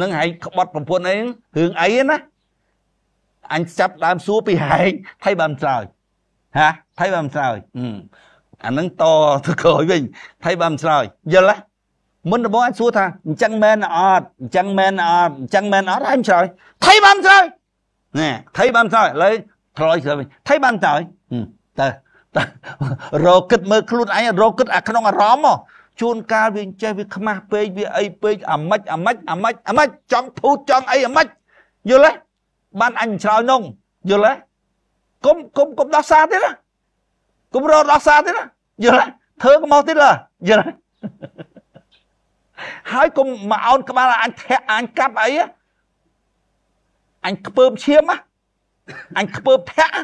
នឹងហែងក្បត់ប្រពន្ធអីរឿងអីណាអញចាប់ដើមសួរពីហែកថៃបានស្រោចហាថៃបានស្រោចអានឹងតទៅក្រោយវិញថៃបានស្រោចយល់ទេមុនដំបូងអញសួរថាអញ្ចឹងមែនអត់អញ្ចឹងមែនអត់អញ្ចឹងមែនអត់ហើយមិនឆ្លើយថៃបានឆ្លើយណែថៃបានឆ្លើយឥឡូវឆ្លើយឆ្លើយវិញថៃបានឆ្លើយទៅរកគិតមើលខ្លួនឯងរកគិតអាក្នុងអារម្មណ៍ជួនកាលវាចេះវាខ្មាស់ពេកវាអីពេកអាម៉េចអាម៉េចអាម៉េចអាម៉េចចង់ធូតចង់អីអាម៉េចយល់ទេបានអញឆ្លើយនោះយល់ទេកុំកុំកុំដោះសារទៀតណាកុំរត់ដោះសារទៀតណាយល់ទេធ្វើកំហុសទៀតឡាយល់ទេហើយកុំមកអោនក្បាលអញធាក់អញកាប់អីអញខ្ពើមឈាមអញខ្ពើមធាក់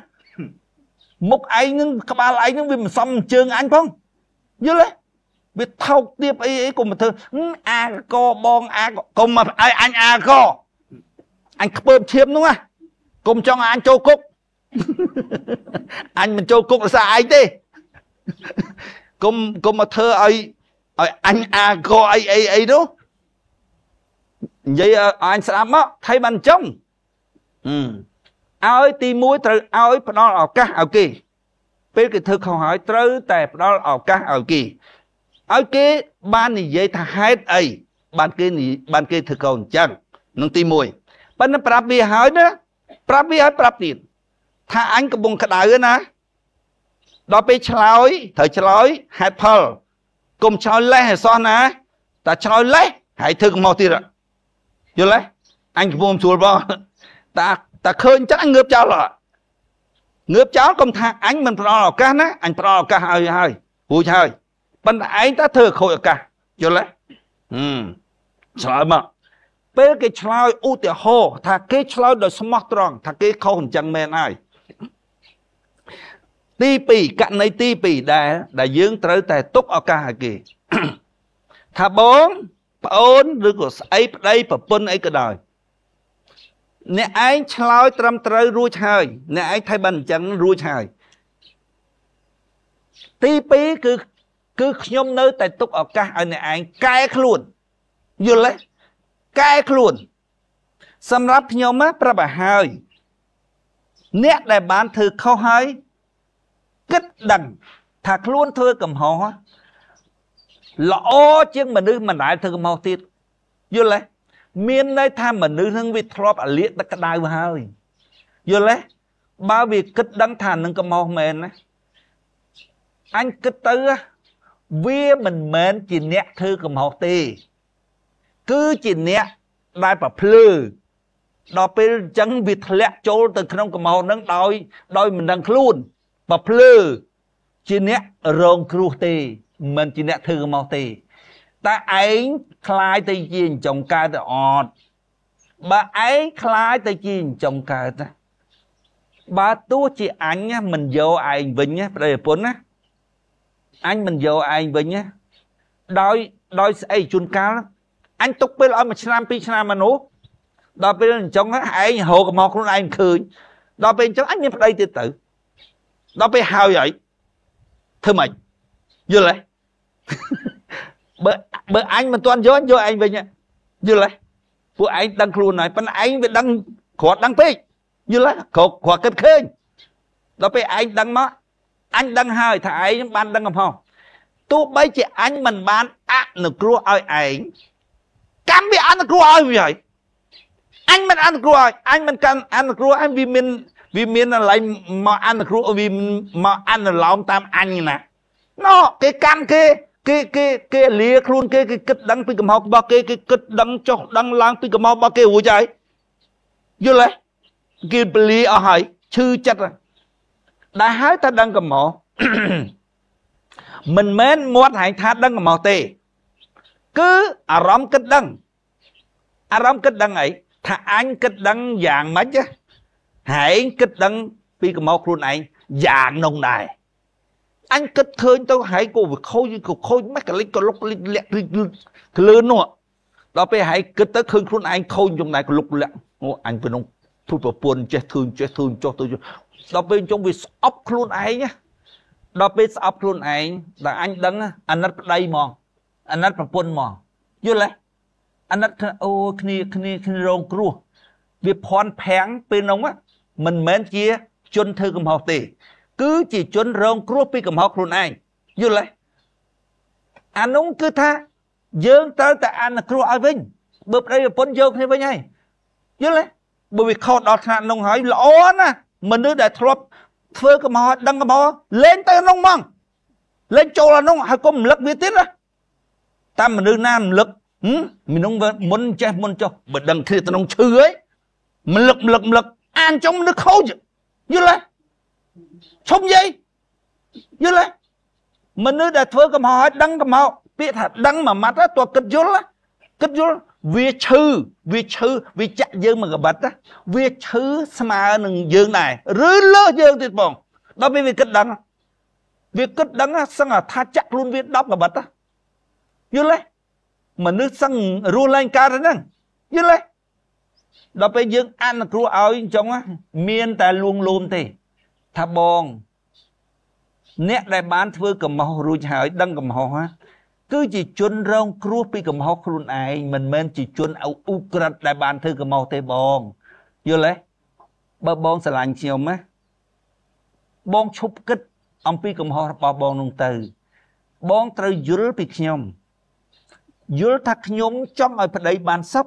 មុខឯងនឹងក្បាលឯងនឹងវាមិនសមជើងអញផងយល់ទេវាថោកទៀបអីអីកុំមកធ្វើអាកកបងអាកកុំមកអញអាកកអញខ្ពើបឈាមនោះណាកុំចង់អញចូលគុកអញមិនចូលគុករសារឯងទេកុំកុំមកធ្វើឲ្យឲ្យអញអាកអីអីអីនោះនិយាយអញស្ដាប់មកថៃបានអញ្ចឹងឲ្យទី1ត្រូវឲ្យផ្ដល់ឱកាសឲ្យគេ ពេលគេធ្វើខុសហើយត្រូវតែផ្ដល់ឱកាសឲ្យគេឲ្យគេ បាននិយាយថាហេតុអីបាន គេបានគេធ្វើកោអញ្ចឹងនឹងទី1ប៉ិនប្រាប់វាហើយណាប្រាប់វាហើយប្រាប់ទៀតថាអញកំពុងក្តៅណា ដល់ពេលឆ្លើយត្រូវឆ្លើយហេតុផលកុំឆ្លើយលេះឲ្យសោះណាតែឆ្លើយលេះហើយធ្វើកំហុសទៀតយល់ទេអញកំពុងស្រួលបងតាតាឃើញចឹងអញងើបចោលងើបចោលកុំថាអញមិនផ្ដល់ឱកាសណាអញផ្ដល់ឱកាសឲ្យហើយរួចហើយប៉ុន្តែឯងតើធ្វើខូចឱកាសយល់ទេហឹមឆ្លើយមកពេលគេឆ្លើយឧទាហរណ៍ថាគេឆ្លើយដោយស្មោះត្រង់ថាគេខុសអញ្ចឹងមែនហើយទី2ករណីទី2ដែល ដែលយើងត្រូវតែទុកឱកាសឲ្យគេ ថាបងប្អូនឬក៏ស្អីប្តីប្រពន្ធអីក៏ដោយអ្នកឯងឆ្លើយត្រឹមត្រូវ រួចហើយ អ្នកឯងថៃបានអញ្ចឹងរួចហើយទី2គឺគឺខ្ញុំនៅតែទុកឱកាសឲ្យអ្នកឯងកែខ្លួនយល់ទេកែខ្លួនសម្រាប់ខ្ញុំប្រាប់ឲ្យហើយអ្នកដែលបានធ្វើខុសហើយគិតដឹងថាខ្លួនធ្វើកំហុសល្អជាង មនុស្សមិនដែលធ្វើកំហុសទៀតយល់ទេមានន័យថាមនុស្សនឹងវាធ្លាប់អាលៀកទឹកក្តៅហើយយល់ទេបើវាគិតដឹងថានឹងកំហុសមែនណាអញគិតទៅវាមិនមែនជាអ្នកធ្វើកំហុសទេគឺជាអ្នកដែលប្រភ្លឺដល់ពេលអញ្ចឹងវាធ្លាក់ចូលទៅក្នុងកំហុសនឹងដោយ ដោយមិនដឹងខ្លួនប្រភ្លឺជាអ្នករងគ្រោះទេមិនជាអ្នកធ្វើកំហុសទេតែឯងคล้ายទៅជាអញ្ចឹងកើតទៅអត់បើឯងคล้ายទៅជាអញ្ចឹងកើតណាបើទោះជាអញមិនយកឯងវិញណាប្តីប្រពន្ធណាអញមិនយកឯងវិញណាដោយដោយស្អីជួនកាលអញទុកពេលឲ្យមួយឆ្នាំពីរឆ្នាំមកនោះដល់ពេលអញ្ចឹងឯងរហូតកំហុសខ្លួនឯងឃើញដល់ពេលអញ្ចឹងអញមានប្តីទៀតទៅដល់ពេលហើយហើយធ្វើម៉េចយល់ទេបើបើអញមិនទាន់យល់យកឯងវិញយល់ទេពួកឯងដឹងខ្លួនហើយប៉ុន្តែឯងវាដឹងគ្រាន់ដឹងពេកយល់ទេគ្រាន់គ្រាន់គិតឃើញដល់ពេលឯងដឹងមកអញដឹងហើយថាឯងបានដឹងកំហុសទោះបីជាអញមិនបានអនុគ្រោះឲ្យឯងកម្មវាអនុគ្រោះឲ្យវាហើយអញមិនអនុគ្រោះឲ្យអញមិនកាន់អនុគ្រោះអញវាមាន វាមានអីមកអនុគ្រោះវាមកអនុលោមតាមអញណាណូគេកម្មគេគេគេគេលាខ្លួនគេគេគិតដឹង ពីកំហុសរបស់គេគេគិតដឹងចុះដឹងឡើងពីកំហុសរបស់គេរួចហើយយល់ទេគេពលាអស់ហើយឈឺចិត្តដែរហើយតែដឹងកំហុសមិនមែនមាត់ហែងថាដឹងកំហុសទេគឺអារម្មណ៍គិតដឹងអារម្មណ៍គិតដឹងអីថាអញគិតដឹងយ៉ាងម៉េចហែងគិតដឹងពីកម្មកខ្លួនឯងយ៉ាងនោះដែរអញគិតឃើញទៅហែងក៏វាខូចក៏ខូចម៉េចក៏លិចក៏លុកលិចលាក់ក្លឿននោះដល់ពេលហែងគិតទៅឃើញខ្លួនឯងខូចចំណែកក៏លុកលាក់អូអញពេលនោះព្រោះប្រពន្ធចេះធឿនចេះធឿនចុះទៅដល់ពេលអញ្ចឹងវាស្អប់ខ្លួនឯងដល់ពេលស្អប់ខ្លួនឯងដល់អញដឹងអាណិតប្តីហ្មងអាណិតប្រពន្ធមកយល់ទេអាណិតអូគ្នាគ្នាគ្នារងគ្រោះវាភ័ន្តភាំងពេលនោះមិនមែនជាជនធ្វើកំហុសទេ គឺជាជនរងគ្រោះពីកំហុសខ្លួនឯងយល់ទេអានោះគឺថា យើងត្រូវតែអនុគ្រោះឲ្យវិញ បើប្តីប្រពន្ធយកគ្នាវិញហើយយល់ទេបើវាខុសដល់ថ្នាក់នោះហើយល្អណាស់មនុស្សដែលធ្លាប់ធ្វើកំហុសដឹងកំហុសលេងទៅក្នុងហ្មងលេងចូលអានោះហើយកុំរំលឹកវាទៀតណាតាមមនុស្សណារំលឹកមនុស្សមុនចេះមុនចុះបើដឹងគ្នាទៅនឹងឈឺហីមលឹកមលឹកមលឹកអានចុងមនុស្សខូចយល់ទេឈប់និយាយយល់ទេមនុស្សដែលធ្វើកំហុសឲ្យដឹងកំហុសពាក្យថាដឹងមួយម៉ាត់ទៅគិតយល់គិតយល់វាឈឺវាឈឺវាចាក់យើងមួយកបិតវាឈឺស្មើនឹងយើងដែរឬលើសយើងទៀតបងដល់ពេលវាគិតដឹងវាគិតដឹងសឹងថាចាក់ខ្លួនវា10កបិតយល់ទេមនុស្សសឹងរស់ឡើងកើតហ្នឹងយល់ទេដល់ពេលយើងអនុគ្រោះឲ្យអញ្ចឹងមានតែលួងលោមទេ ថាបង អ្នកដែលបានធ្វើកំហុសរួចហើយ ដឹងកំហុសគឺជាជនរង គ្រោះពីកំហុសខ្លួនឯងមិនមែនជាជនអ៊ូអ៊ូក្រិតដែលបានធ្វើកំហុសទេបងយល់ទេបើបងស្រឡាញ់ខ្ញុំណាបងឈប់គិតអំពីកំហុសរបស់បងនោះទៅ បងត្រូវយល់ពីខ្ញុំយល់ថាខ្ញុំចង់ឲ្យប្តីបានសុខ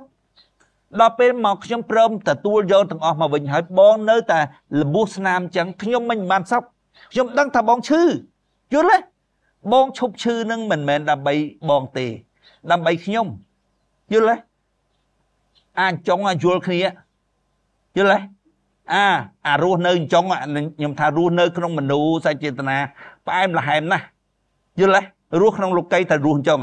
ដល់ពេលមកខ្ញុំព្រមទទួលយកទាំងអស់មកវិញហើយបងនៅតែលបួសស្នាមចឹងខ្ញុំមិនបានសុខខ្ញុំដឹងថាបងឈឺយល់ទេបងឈប់ឈឺនឹងមិនមែនដើម្បីបងទេ ដើម្បីខ្ញុំយល់ទេអាចចង់យល់គ្នាយល់ទេអាអារស់នៅអញ្ចឹងខ្ញុំថារស់នៅក្នុងមនុស្សសេចចេតនាផ្អែមល្ហែមណាស់យល់ទេរស់ក្នុងលោកីតែរស់អញ្ចឹង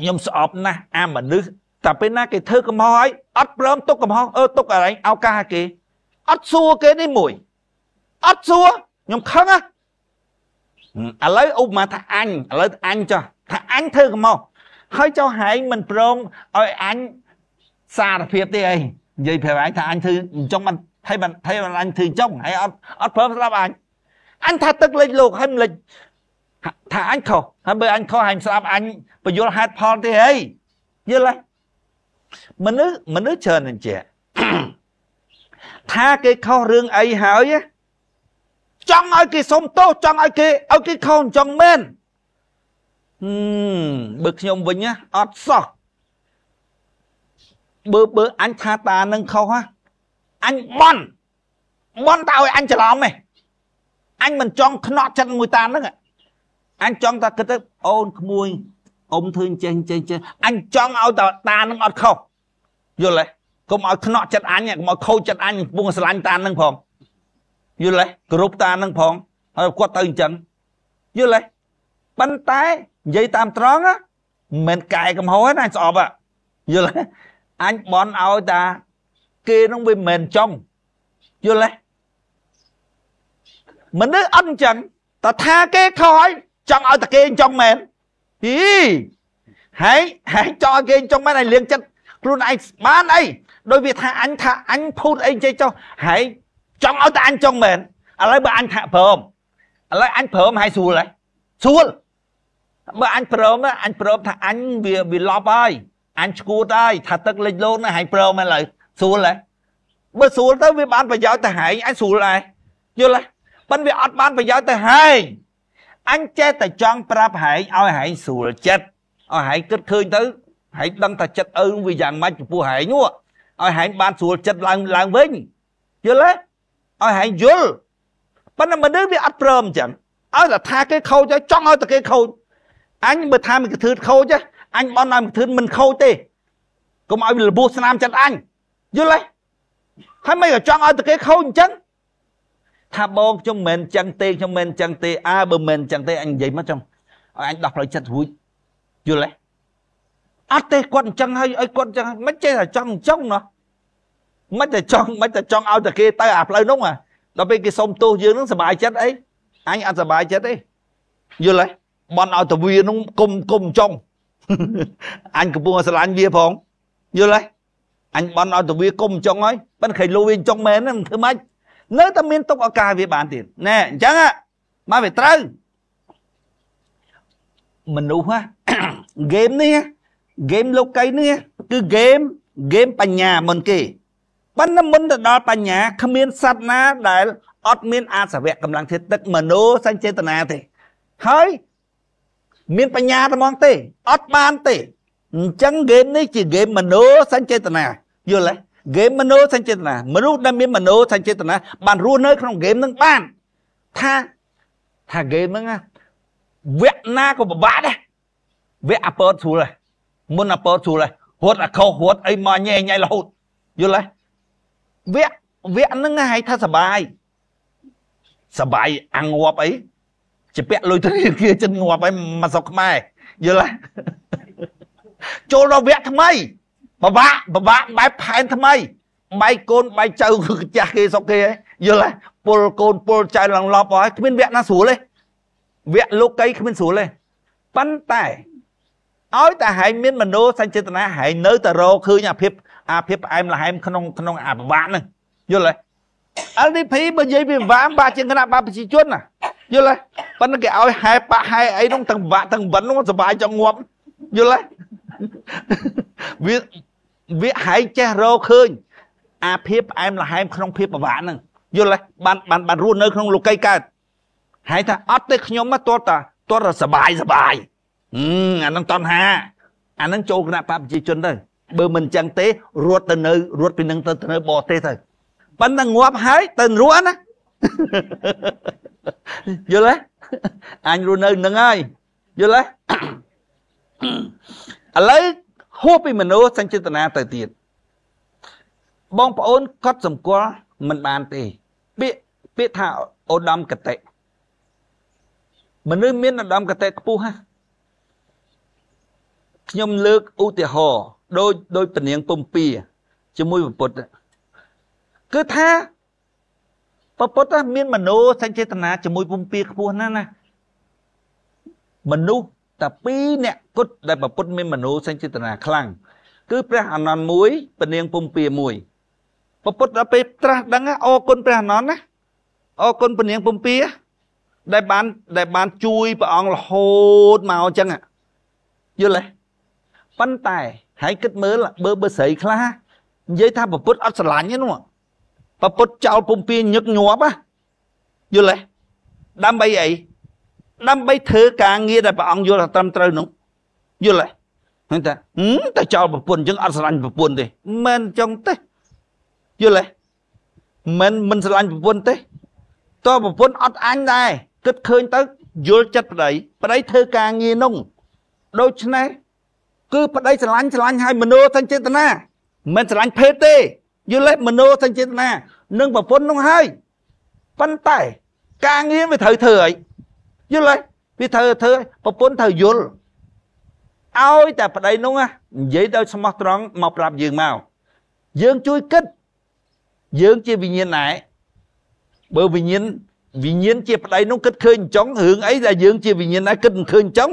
ខ្ញុំស្អប់ណាស់អាមនុស្សតែពេលណាគេធ្វើកំហុសហើយអត់ព្រមទុកកំហុសអឺទុកអីឱកាសគេអត់សួរគេនេះមួយអត់សួរខ្ញុំខឹងហ៎ឥឡូវឧបមាថាអញឥឡូវអញចោះថាអញធ្វើកំហុសហើយចោះហែងមិនព្រមឲ្យអញសារភាពទេអីនិយាយប្រាប់អញថាអញធ្វើអញ្ចឹងមិនហើយមិនហើយអញធ្វើអញ្ចឹងហើយអត់អត់ព្រមស្ដាប់អញអញថាទឹកលិចលោកហើយមិនលិចថាអញខុសហើយបើអញខុសអញស្ដាប់អញបញ្យល់ហេតុផលទេហីយល់ទេមនុស្សមនុស្សច្រើនអញ្ចឹងថាគេខុសរឿងអីហើយចង់ឲ្យគេសុំទោសចង់ឲ្យគេឲ្យគេខុសចង់មែនហឹមបើខ្ញុំវិញអត់សោះបើបើអញថាតានឹងខុសអញបន់បន់តែឲ្យអញច្រឡំឯងអញមិនចង់ខ្នក់ចិត្តមួយតានឹងហ៎អញចង់តែគិតទៅអូនក្មួយអ៊ំធ្វើចេះចេះចេះអញចង់ឲ្យតាតានឹងអត់ខុសយល់ទេកុំឲ្យខ្នក់ចិត្តអញកុំឲ្យខូចចិត្តអញកំពុងស្រឡាញ់តានឹងផងយល់ទេគោរពតានឹងផង ហើយគាត់ទៅអញ្ចឹងយល់ទេប៉ុន្តែនិយាយតាមត្រង់មិនមែនកែកំហុសណាស្អប់យល់ទេអញបន់ឲ្យតា គេនឹងវាមិនមែនចំយល់ទេមនុស្សអត់អញ្ចឹងតថាគេខ້ອຍចង់ឲ្យតែគេចង់មែនហីហែងហែងចង់ឲ្យគេចង់មែនហើយលៀងចិត្តខ្លួនឯងបានអីដោយវាថាអញថាអញភូតអីចេះចុះហែងចង់ឲ្យតែអញចង់មែនឥឡូវបើអញថាព្រមឥឡូវអញព្រមហើយស្រួលហើយស្រួលបើអញព្រមអញព្រមថាអញវាវាលប់ហើយអញឈួតហើយថាទឹកលិចលូនហើយព្រមហើយឥឡូវស្រួលហើយបើស្រួលទៅវាបានប្រយោជន៍ទៅហែងអញស្រួលដែរយល់ទេប៉ិនវាអត់បាន ប្រយោជន៍ទៅហែងអញចេះតែចង់ប្រាប់ហែងឲ្យហែងស្រួលចិត្តឲ្យហែងគិតឃើញទៅហែងដឹងថាចិត្តឪវាយ៉ាងម៉េចចំពោះហែងនោះឲ្យហែងបានស្រួលចិត្តឡើងឡើងវិញយល់ទេឲ្យហែងយល់ប៉ុន្តែមនុស្សវាអត់ព្រមអញ្ចឹងឲ្យតែថាគេខូចឲ្យចង់ឲ្យតែគេខូចអញបើថាមិនកធឺតខូចអញបន់ឲ្យមិនកធឺតមិនខូចទេកុំឲ្យវាលបួសស្នាមចិត្តអញយល់ទេហើយមិនក៏ចង់ឲ្យតែគេខូចអញ្ចឹងថាបងខ្ញុំមិនចឹងទេខ្ញុំមិនចឹងទេអើបើមិនចឹងទេអញនិយាយមកចុងឲ្យអញដោះផ្លូវចិត្តរួចយល់ទេអត់ទេគាត់អញ្ចឹងហើយឲ្យគាត់អញ្ចឹងមិនចេះតែចង់ចង់ណោះមិនតែចង់មិនតែចង់ឲ្យតែគេទៅអាផ្លូវនោះដល់ពេលគេសុំទោសយើងនឹងសុបាយចិត្តអីអញអត់សុបាយចិត្តទេយល់ទេបន់ឲ្យតវានោះគុំគុំចង់អញកំពុងស្រឡាញ់វាផងយល់ទេអញបន់ឲ្យតវាគុំចង់ហើយប៉ិនខៃលូវាចង់មែនហ្នឹងធ្វើម៉េចនៅតែមានទុកឱកាសវាបានទៀតណែអញ្ចឹងមកវាត្រូវមនុស្សហ៎ហ្គេមនេះហ្គេមលោកីនេះគឺហ្គេមហ្គេមបញ្ញាមុនគេប៉ុន្តែមុនទៅដល់បញ្ញាគ្មានសត្វណា ដែលអត់មាន អាសវៈកម្លាំងធាតុទឹកមโนសញ្ចេតនាទេហើយមានបញ្ញាតែហ្មងទេអត់បានទេអញ្ចឹងហ្គេមនេះជាហ្គេមមโนសញ្ចេតនាយល់ទេហ្គេមមនោសញ្ចេតនាមនុស្សដែលមានមនោសញ្ចេតនាបានរស់នៅក្នុងហ្គេមនឹងបានថាថាហ្គេមហ្នឹងណាវគ្គណាក៏ពិបាកដែរវគ្គអពតស្រួលដែរមុនអពតស្រួលដែររត់អាខុសរត់អីមកញ៉ែញ៉ៃរហូតយល់ទេវគ្គវគ្គហ្នឹងហៅថាសបាយសបាយអាំងងាប់អីជាពាក់លុយទៅរៀនគេចិនងាប់ហើយមកសុកខ្មែរយល់ទេចូលដល់វគ្គថ្មីពិបាកពិបាកបែបផែន ថ្មីបែកកូនបែកចៅគឺចាស់គេសុកគេហ៎យល់ហ៎ពុលកូនពុលចៅឡើងឡប់អស់ហើយគ្មានវគ្គណាស្រួលទេវគ្គលោកីគ្មានស្រួលទេប៉ុន្តែឲ្យតែហែងមានមโนសញ្ចេតនាហែងនៅតែរកឃើញអាភិបអាភិបផ្អែមល្ហែមក្នុងក្នុងអាពិបាកហ្នឹងយល់ទេ LDP បើនិយាយពីវាមបាជាងគណៈបាប្រជាជនណាយល់ទេប៉ុន្តែគេឲ្យហែបាក់ហែអីហ្នឹងទាំងវាក់ទាំងវិនហ្នឹងសុបាយចង់ងាប់យល់ទេវាវាហែងចេះរកឃើញអាភាពផ្អែមល្ហែមក្នុងភាពពិបាកហ្នឹងយល់ទេបានបានបានរស់នៅ ក្នុងលោកីកើតហើយថាអត់ទេខ្ញុំមកទាល់តាទាល់តែសបាយសបាយអឺអានឹងតណ្ហាអានឹងចូលគណៈបព្វជិជនទៅបើមិនចឹងទេរត់ទៅនៅរត់ពីនឹង ទៅទៅបរទេសទៅប៉ុន្តែងាប់ហើយទៅរស់ណាយល់ទេអញរស់នៅនឹងហើយយល់ទេឥឡូវហួសពីមនោសញ្ចេតនាទៅទៀតបងប្អូនកត់សម្គាល់មិនបានទេ ពាក្យពាក្យថាឧត្តមកតិមនុស្សមានឧត្តមកតិខ្ពស់ហ่ะខ្ញុំលើកឧទាហរណ៍ដោយដោយពនាងពំពីជាមួយពុទ្ធគឺថាពុទ្ធមានមនោសញ្ចេតនាជាមួយពំពីខ្ពស់ណាស់ណាមនុស្សតែពីរអ្នកគត់ដែលប្រពុតមានមនោសញ្ចេតនាខ្លាំងគឺព្រះអនន្តមួយពនាងពុំពីមួយប្រពុតដល់ពេលត្រាស់ដឹងអរគុណព្រះអនន្តណាអរគុណពនាងពុំពីដែលបានដែលបានជួយព្រះអង្គរហូតមកអញ្ចឹងយល់ទេប៉ុន្តែហើយគិតមើលបើបើស្រីខ្លះនិយាយថាប្រពុតអត់ស្រឡាញ់ទេនោះប្រពុតចោលពុំពីញឹកញាប់ហ៎យល់ទេដើម្បីអីដើម្បីធ្វើការងារដែលព្រះអង្គយល់ថាត្រឹមត្រូវនោះយល់ហ្នឹងតែតែចោលប្រពន្ធអញ្ចឹងអត់ស្រឡាញ់ ប្រពន្ធទេមិនចង់ទេយល់ទេមិនមិនស្រឡាញ់ប្រពន្ធទេតើប្រពន្ធអត់អញដែរគិតឃើញទៅយល់ចិត្តប្តីប្តីធ្វើការងារនោះដូច្នេះគឺប្តីស្រឡាញ់ស្រឡាញ់ឲ្យមនោសញ្ចេតនាមិនស្រឡាញ់ភេទទេយល់ទេមនោសញ្ចេតនានឹងប្រពន្ធនោះហើយប៉ុន្តែការងារវាត្រូវធ្វើឲ្យយល់ហើយវាត្រូវធ្វើប្រពន្ធត្រូវយល់ឲ្យតែប្តីនោះណានិយាយដោយស្មោះត្រង់មកប្រាប់យើងមកយើងជួយគិតយើងជាវិញ្ញាណដែរបើវិញ្ញាណវិញ្ញាណជា ប្តីនោះគិតឃើញអញ្ចឹងរឿងអីដែលយើង ជាវិញ្ញាណដែរគិតមិនឃើញអញ្ចឹង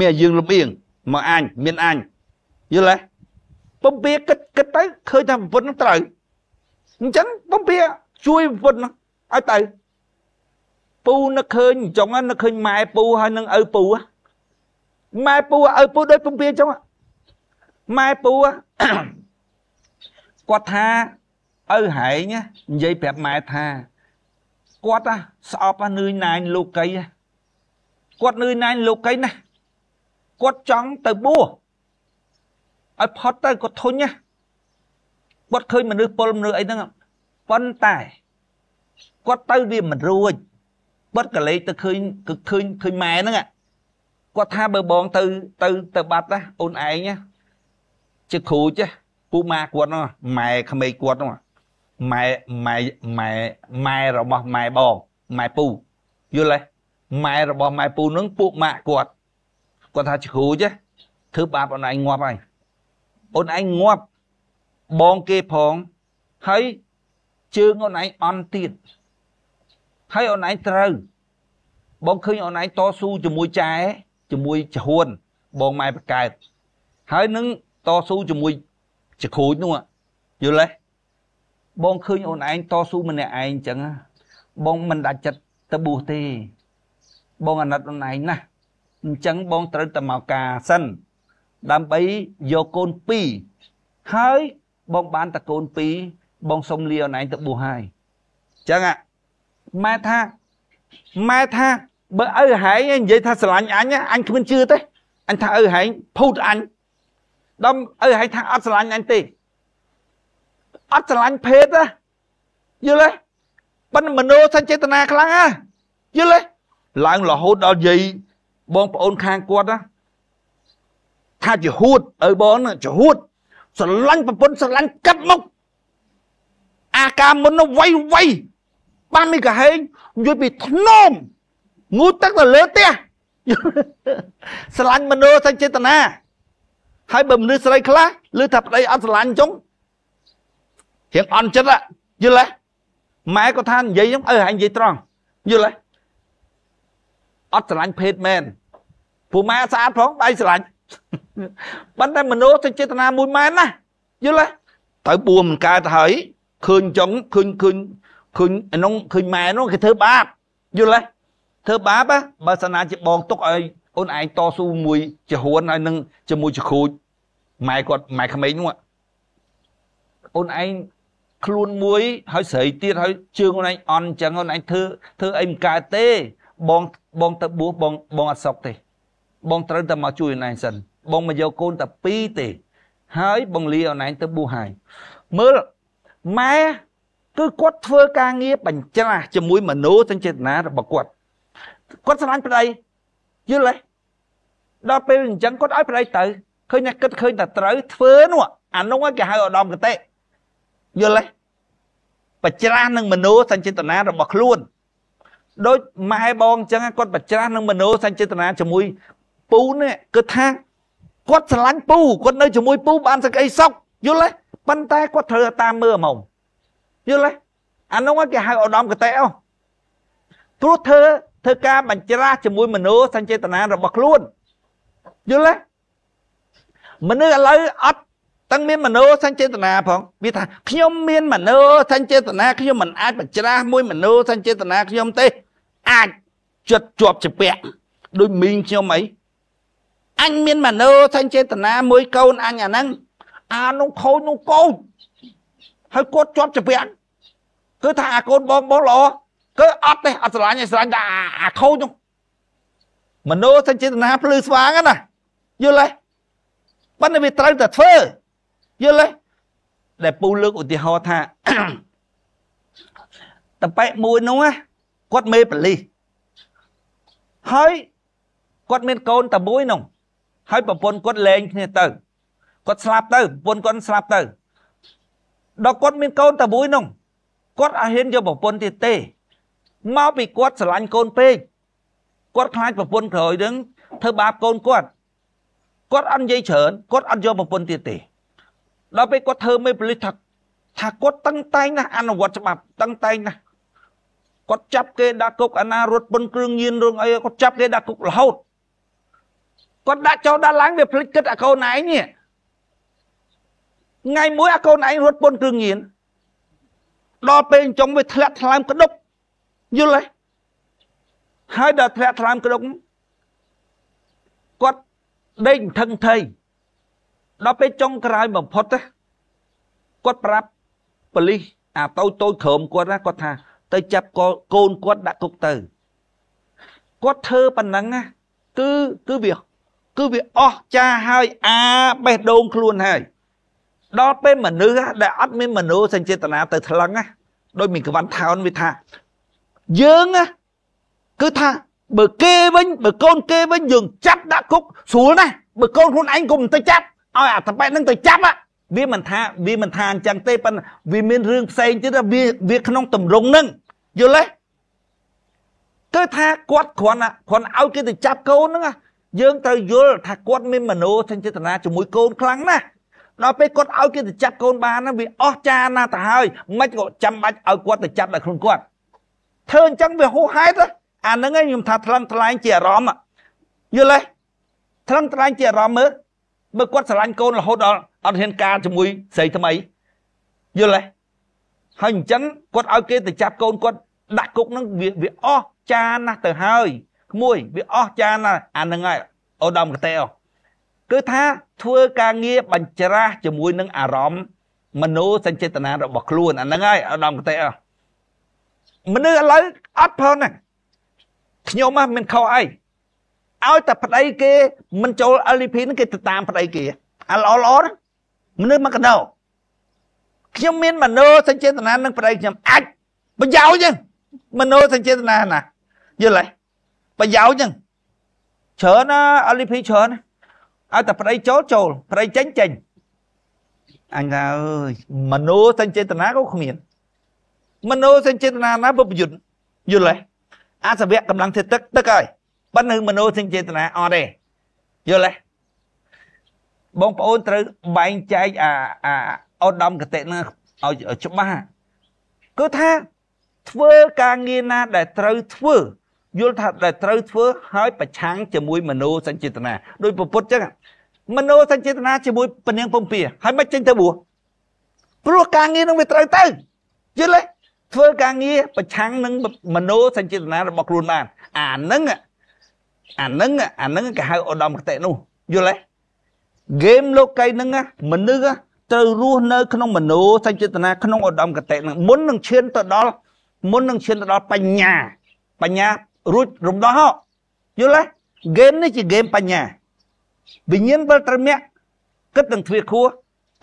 មានយើងលំអៀងមកអញមានអញយល់ទេពំពីគិតគិតទៅឃើញថាប្រពន្ធនឹងត្រូវអញ្ចឹងពំពីជួយប្រពន្ធឲ្យទៅពូនឹកឃើញចុងនឹកឃើញម៉ែពូហើយនឹងឪពូម៉ែពូឪពូដូចពំពីចឹងម៉ែពូគាត់ថាឪហែងនិយាយប្រាប់ម៉ែថាគាត់ស្អប់នឿយណាញលោកីគាត់នឿយណាញលោកីណាគាត់ចង់ទៅបួសឲ្យផុតទៅគាត់ធុញណាគាត់ឃើញមនុស្សពលមនុស្សអីហ្នឹងប៉ុន្តែគាត់ទៅវាមិនរួចបិទកលេចទៅឃើញគឺឃើញឃើញម៉ែហ្នឹងគាត់ថាបើបងទៅទៅទៅបាត់ណាអូនឯងជាគ្រូចេះពូម៉ាគាត់ហ្នឹងម៉ែក្មេងគាត់ហ្នឹងម៉ែម៉ែម៉ែម៉ែរបស់ម៉ែបងម៉ែពូយល់ទេម៉ែរបស់ម៉ែពូហ្នឹងពួកម៉ាក់គាត់គាត់ថាជាគ្រូចេះធ្វើបាបអូនឯងងាប់ហើយអូនឯងងាប់បងគេផងហើយជើងអូនឯងអន់ទៀតហើយអូនឯងត្រូវបងឃើញអូនឯងតស៊ូជាមួយចែជាមួយចហួន បងម៉ែបកើតហើយនឹងតស៊ូជាមួយចក្រូចនោះយល់ទេបងឃើញអូនឯងតស៊ូម្នាក់ឯងចឹងបងមិនដាច់ចិត្តទៅបួសទេបងអាណិតអូនឯងណាស់អញ្ចឹងបងត្រូវតែមកការសិន ដើម្បីយកកូន2ហើយបងបានតកូន2បងសុំលាអូនឯងទៅបួសហើយអញ្ចឹងអាម៉ែថាម៉ែថាបើឪហែងនិយាយ ថាស្រឡាញ់អញអញគ្មានជឿទេអញថាឪហែងភូតអញដល់ឪហែងថាអត់ស្រឡាញ់អញទេអត់ស្រឡាញ់ភេទណាយល់ទេប៉ិនមโนសញ្ចេតនាខ្លាំងណាយល់ទេឡើងរហូតដល់យាយបងប្អូនខាងគាត់ណាថាជាហួតឪបងជាហួតស្រឡាញ់ប្រពន្ធស្រឡាញ់កាត់មកអាការមុននោះវៃវៃបានមីកាហេងនិយាយពីធ្នមងូតទឹកទៅលើផ្ទះស្រឡាញ់មនោសញ្ចេតនាហើយបើមនុស្សស្រី ខ្លះឮថាប្តីអត់ស្រឡាញ់ចុងរៀងអន់ចិត្តយល់ទេម៉ែក៏ថានិយាយចឹងអើហើយនិយាយត្រង់យល់ទេអត់ស្រឡាញ់ភេទមែនពូម៉ែស្អាតផងដៃស្រឡាញ់ប៉ុន្តែមនោសញ្ចេតនាមួយម៉ែនណាយល់ទេទៅបួមមិនកើតហើយឃើញចឹងឃើញឃើញឃើញក្នុងឃើញម៉ែនោះគេធ្វើបាបយល់ទេធ្វើបាបបើសិនណាជាបងទុកឲ្យអូនឯងតស៊ូមួយជាហួនហើយនឹងជាមួយជាគ្រូចម៉ែគាត់ម៉ែក្មេងនោះអូនឯងខ្លួនមួយ ហើយស្រីទៀតហើយ ជើងអូនឯងអន់ចឹងអូនឯងធ្វើធ្វើអីមិនកើតទេ បងបងទៅបួសបងបងអត់សុខទេ បងត្រូវតែមកជួយអូនឯងសិន បងមកយកកូនតែពីរទេ ហើយ បងលីអូនឯងទៅបួសហើយមើលម៉ែគឺគាត់ធ្វើការងារបញ្ច្រាស់ជាមួយមនោសញ្ចេតនារបស់គាត់គាត់ស្រឡាញ់ប្តីយល់ទេដល់ពេលអញ្ចឹងគាត់ឲ្យប្តីទៅឃើញតែគិតឃើញតែត្រូវធ្វើនោះអានោះគេហៅឧត្តមកតិយល់ទេបញ្ច្រាស់នឹងមនោសញ្ចេតនារបស់ខ្លួនដូចម៉ែបងអញ្ចឹងគាត់បញ្ច្រាស់នឹងមនោសញ្ចេតនាជាមួយពូនេះគឺថាគាត់ស្រឡាញ់ពូគាត់នៅជាមួយពូបានសេចក្តីសុខយល់ទេប៉ុន្តែគាត់ត្រូវតាមមើលហ្មងយល់ទេអានោះគេហៅឧត្តមកតេអោព្រោះធ្វើធ្វើការបញ្ច្រាស់ជាមួយមโนសញ្ចេតនារបស់ខ្លួនយល់ទេមនុស្សឥឡូវអត់ទាំងមានមโนសញ្ចេតនាផងវាថាខ្ញុំមានមโนសញ្ចេតនាខ្ញុំមិនអាចបញ្ច្រាស់មួយមโนសញ្ចេតនាខ្ញុំទេអាចចិត្តជាប់ច្បាក់ដូចមីងខ្ញុំអីអញមានមโนសញ្ចេតនាមួយកូនអញអាហ្នឹងអានោះខូចនោះកូចហើយគាត់ជាប់ច្បាំងគឺថាអាកូនបងបងល្អគឺអត់ទេអត់ស្រឡាញ់ឯស្រឡាញ់តែអាខូចនោះមនោសញ្ចេតនាភ្លឺស្វាងណាយល់ទេប៉ុន្តែវាត្រូវតែធ្វើយល់ទេដែលពូលើកឧទាហរណ៍ថាតប៉ែកមួយនោះគាត់មេបលិសហើយគាត់មានកូនតែមួយនោះហើយប្រពន្ធគាត់លែងគ្នាទៅគាត់ស្លាប់ទៅប្រពន្ធគាត់ស្លាប់ទៅដល់គាត់មានកូនតែមួយនោះគាត់អាចហ៊ានយកប្រពន្ធទៀតទេមកពីគាត់ស្រឡាញ់កូនពេកគាត់ខ្លាចប្រពន្ធក្រោយនឹងធ្វើបាបកូនគាត់គាត់អត់និយាយច្រើនគាត់អត់យកប្រពន្ធទៀតទេដល់ពេលគាត់ធ្វើមេប៉ូលីសថាថាគាត់តឹងតែងណាស់អនុវត្តច្បាប់តឹងតែងណាស់គាត់ចាប់គេដាក់គុកអាណារត់ពន្ធគ្រឿងញៀនរឿងអីគាត់ចាប់គេដាក់គុករហូតគាត់ដាក់ចោលដាក់ឡើងវាភ្លេចគិតអាកូនឯងនេះថ្ងៃមួយអាកូនឯងរត់ពន្ធគ្រឿងញៀនដល់ពេលចុងវាធ្លាក់ថ្លើមក្តុកយល់ទេហើយដល់ធ្លាក់ថ្លើមក្តុកគាត់ដេកថឹងថៃដល់ពេលចុងក្រោយបំផុតគាត់ប្រាប់ប៉ូលីសអាតូចតូចក្រុមគាត់ណាគាត់ថា ទៅចាប់កូនគាត់ដាក់គុកទៅគាត់ធ្វើប៉ុណ្ណឹងណាគឺគឺវា គឺវាអស់ចាហើយ អាបេះដូង ខ្លួនហើយដល់ពេលមនុស្សដែលអត់មានមនោសញ្ចេតនាទៅ ថ្លឹងណាដោយមានក្វាន់ថោនវាថាយើងគឺថាបើគេវិញបើកូនគេវិញ យើងចាប់ដាក់គុកស្រួលណាស់បើកូនខ្លួនឯងក៏មិនទៅចាប់ឲ្យអាតប៉ែតនឹងទៅចាប់វាមិនថាវាមិនថាអញ្ចឹងទេប៉ុន្តែវាមានរឿងផ្សេងទៀតវាវាក្នុងតម្រងនឹងយល់ទេទៅថាគាត់គ្រាន់គាត់ឲ្យគេទៅចាប់កូនហ្នឹងយើងត្រូវយល់ថាគាត់មានមនោសញ្ចេតនាជាមួយកូនខ្លាំងណាស់ដល់ពេលគាត់ឲ្យគេទៅចាប់កូនបានណាវាអស់ចាណាស់ទៅហើយមិនក៏ចាំបាច់ឲ្យគាត់ទៅចាប់ដល់ខ្លួនគាត់ធ្វើអញ្ចឹងវាហួសហេតុអាហ្នឹងខ្ញុំថាថ្លឹងថ្លែងជាអារម្មណ៍យល់ទេថ្លឹងថ្លែងជាអារម្មណ៍មើលបើគាត់ស្រឡាញ់កូនរហូតដល់អត់ហ៊ានការជាមួយស្រីថ្មីយល់ទេហើយអញ្ចឹងគាត់ឲ្យគេទៅចាប់កូនគាត់ ដាក់គុកហ្នឹងវាវាអស់ចាណាស់ទៅហើយក្មួយវាអស់ចាណាស់អាហ្នឹងហើយអូដាមកតេអស់គឺថា ធ្វើការងារបញ្ច្រាស់ជាមួយនឹងអារម្មណ៍មโนសញ្ចេតនារបស់ខ្លួនអាហ្នឹងហើយឧត្តមកតិអមនុស្សឥឡូវអត់ផងហ្នឹងខ្ញុំហ្នឹងមិនខុសអីឲ្យតែប្តីគេ មិនចូល LP ហ្នឹងគេទៅតាមប្តីគេអាល្អល្អមនុស្សមកកដោខ្ញុំមានមโนសញ្ចេតនានឹងប្តីខ្ញុំអាចប្រយោជន៍ចឹងមโนសញ្ចេតនាណាយល់ហើយប្រយោជន៍ចឹងច្រើនណា LP ច្រើនណាឲ្យតែប្តីចូលចូលប្តីចេញចេញអញថាអើយមនោសញ្ចេតនាក៏គ្មាន មនោសញ្ចេតនាណាពុទ្ធយុទ្ធយល់ទេអាសវៈកម្លាំងធាតុទឹកទឹកហើយប៉ិននឹងមនោសញ្ចេតនាអត់ទេយល់ទេបងប្អូនត្រូវបែងចែកអាអាឧត្តមកតិនឹងឲ្យច្បាស់គឺថាធ្វើការងារណាដែលត្រូវធ្វើយល់ថាដែលត្រូវធ្វើហើយប្រឆាំងជាមួយមនោសញ្ចេតនាដោយពុទ្ធចឹងមនោសញ្ចេតនាជាមួយពនាងពំពាហើយមិនចេញទៅបួសព្រោះការងារនឹងវាត្រូវទៅយល់ទេធ្វើការងារប្រឆាំងនឹងមនោសញ្ចេតនារបស់ខ្លួនបានអានឹងអានឹងអានឹងគេហៅឧត្តមគតិនោះ យល់ទេហ្គេមលោកីនឹងមនុស្សត្រូវរស់នៅក្នុងមនោសញ្ចេតនាក្នុងឧត្តមគតិនឹងមុននឹងឈានទៅដល់មុននឹងឈានទៅដល់បញ្ញាបញ្ញារួចរំដោះយល់ទេហ្គេមនេះជាហ្គេមបញ្ញា វិញ្ញាណវិលត្រមាក់គិតនឹងទ្វាខួរ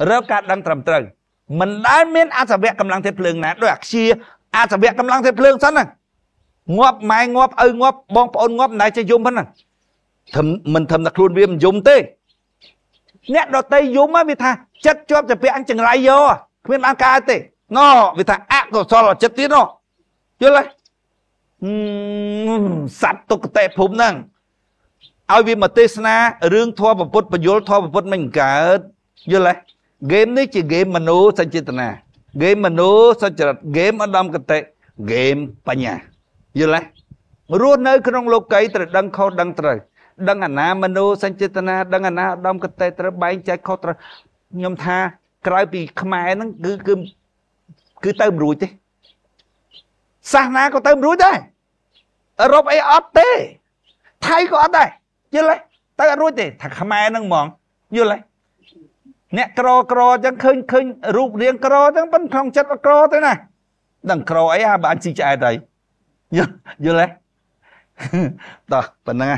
រើការដឹងត្រឹមត្រូវមិនដែលមានអសវៈកម្លាំងធាតុភ្លើងណាដោយអាខ្យាអសវៈកម្លាំងធាតុភ្លើងសិនណាងាប់ម៉ែងាប់ឪងាប់បងប្អូនងាប់ណែចេះយំហ្នឹងធំមិនធំតែខ្លួនវាមិនយំទេអ្នកដតីយំវាថា ចិត្តជាប់ទៅពាក់អញចង្រៃយកគ្មានបានកើតទេណោវាថាអកុសលចិត្តទៀតណោយល់ទេសត្វទុគតិភូមិហ្នឹងឲ្យវាមកទេសនារឿងធម៌ពុទ្ធបញ្យលធម៌ពុទ្ធមិនកើតយល់ទេហ្គេមនេះជាហ្គេមមនោសញ្ចេតនាហ្គេមមនោសច្ចរិតហ្គេមឧត្តមកតិហ្គេមបញ្ញាយល់ទេរស់នៅ ក្នុងលោកីត្រូវដឹងខុសដឹងត្រូវដឹងអាណាមនោសញ្ចេតនាដឹងអាណាឧត្តមកតិត្រូវបែងចែកខុសត្រូវខ្ញុំថា ក្រៅពីខ្មែរហ្នឹងគឺគឺគឺទៅមិនរួចទេសាសនាក៏ទៅមិនរួចដែរអឺរ៉ុបអីអត់ទេថៃក៏អត់ដែរយល់ទេទៅអត់រួចទេថាខ្មែរហ្នឹងហ្មងយល់ទេអ្នកក្រក្រអញ្ចឹងឃើញឃើញរូបរាងក្រអញ្ចឹងប៉ិនក្នុងចិត្តក្រទៅណា ដឹងក្រអីហាបានស៊ីឆ្អែតហើយយល់យល់ទេតោះប៉ុណ្ណឹងហ៎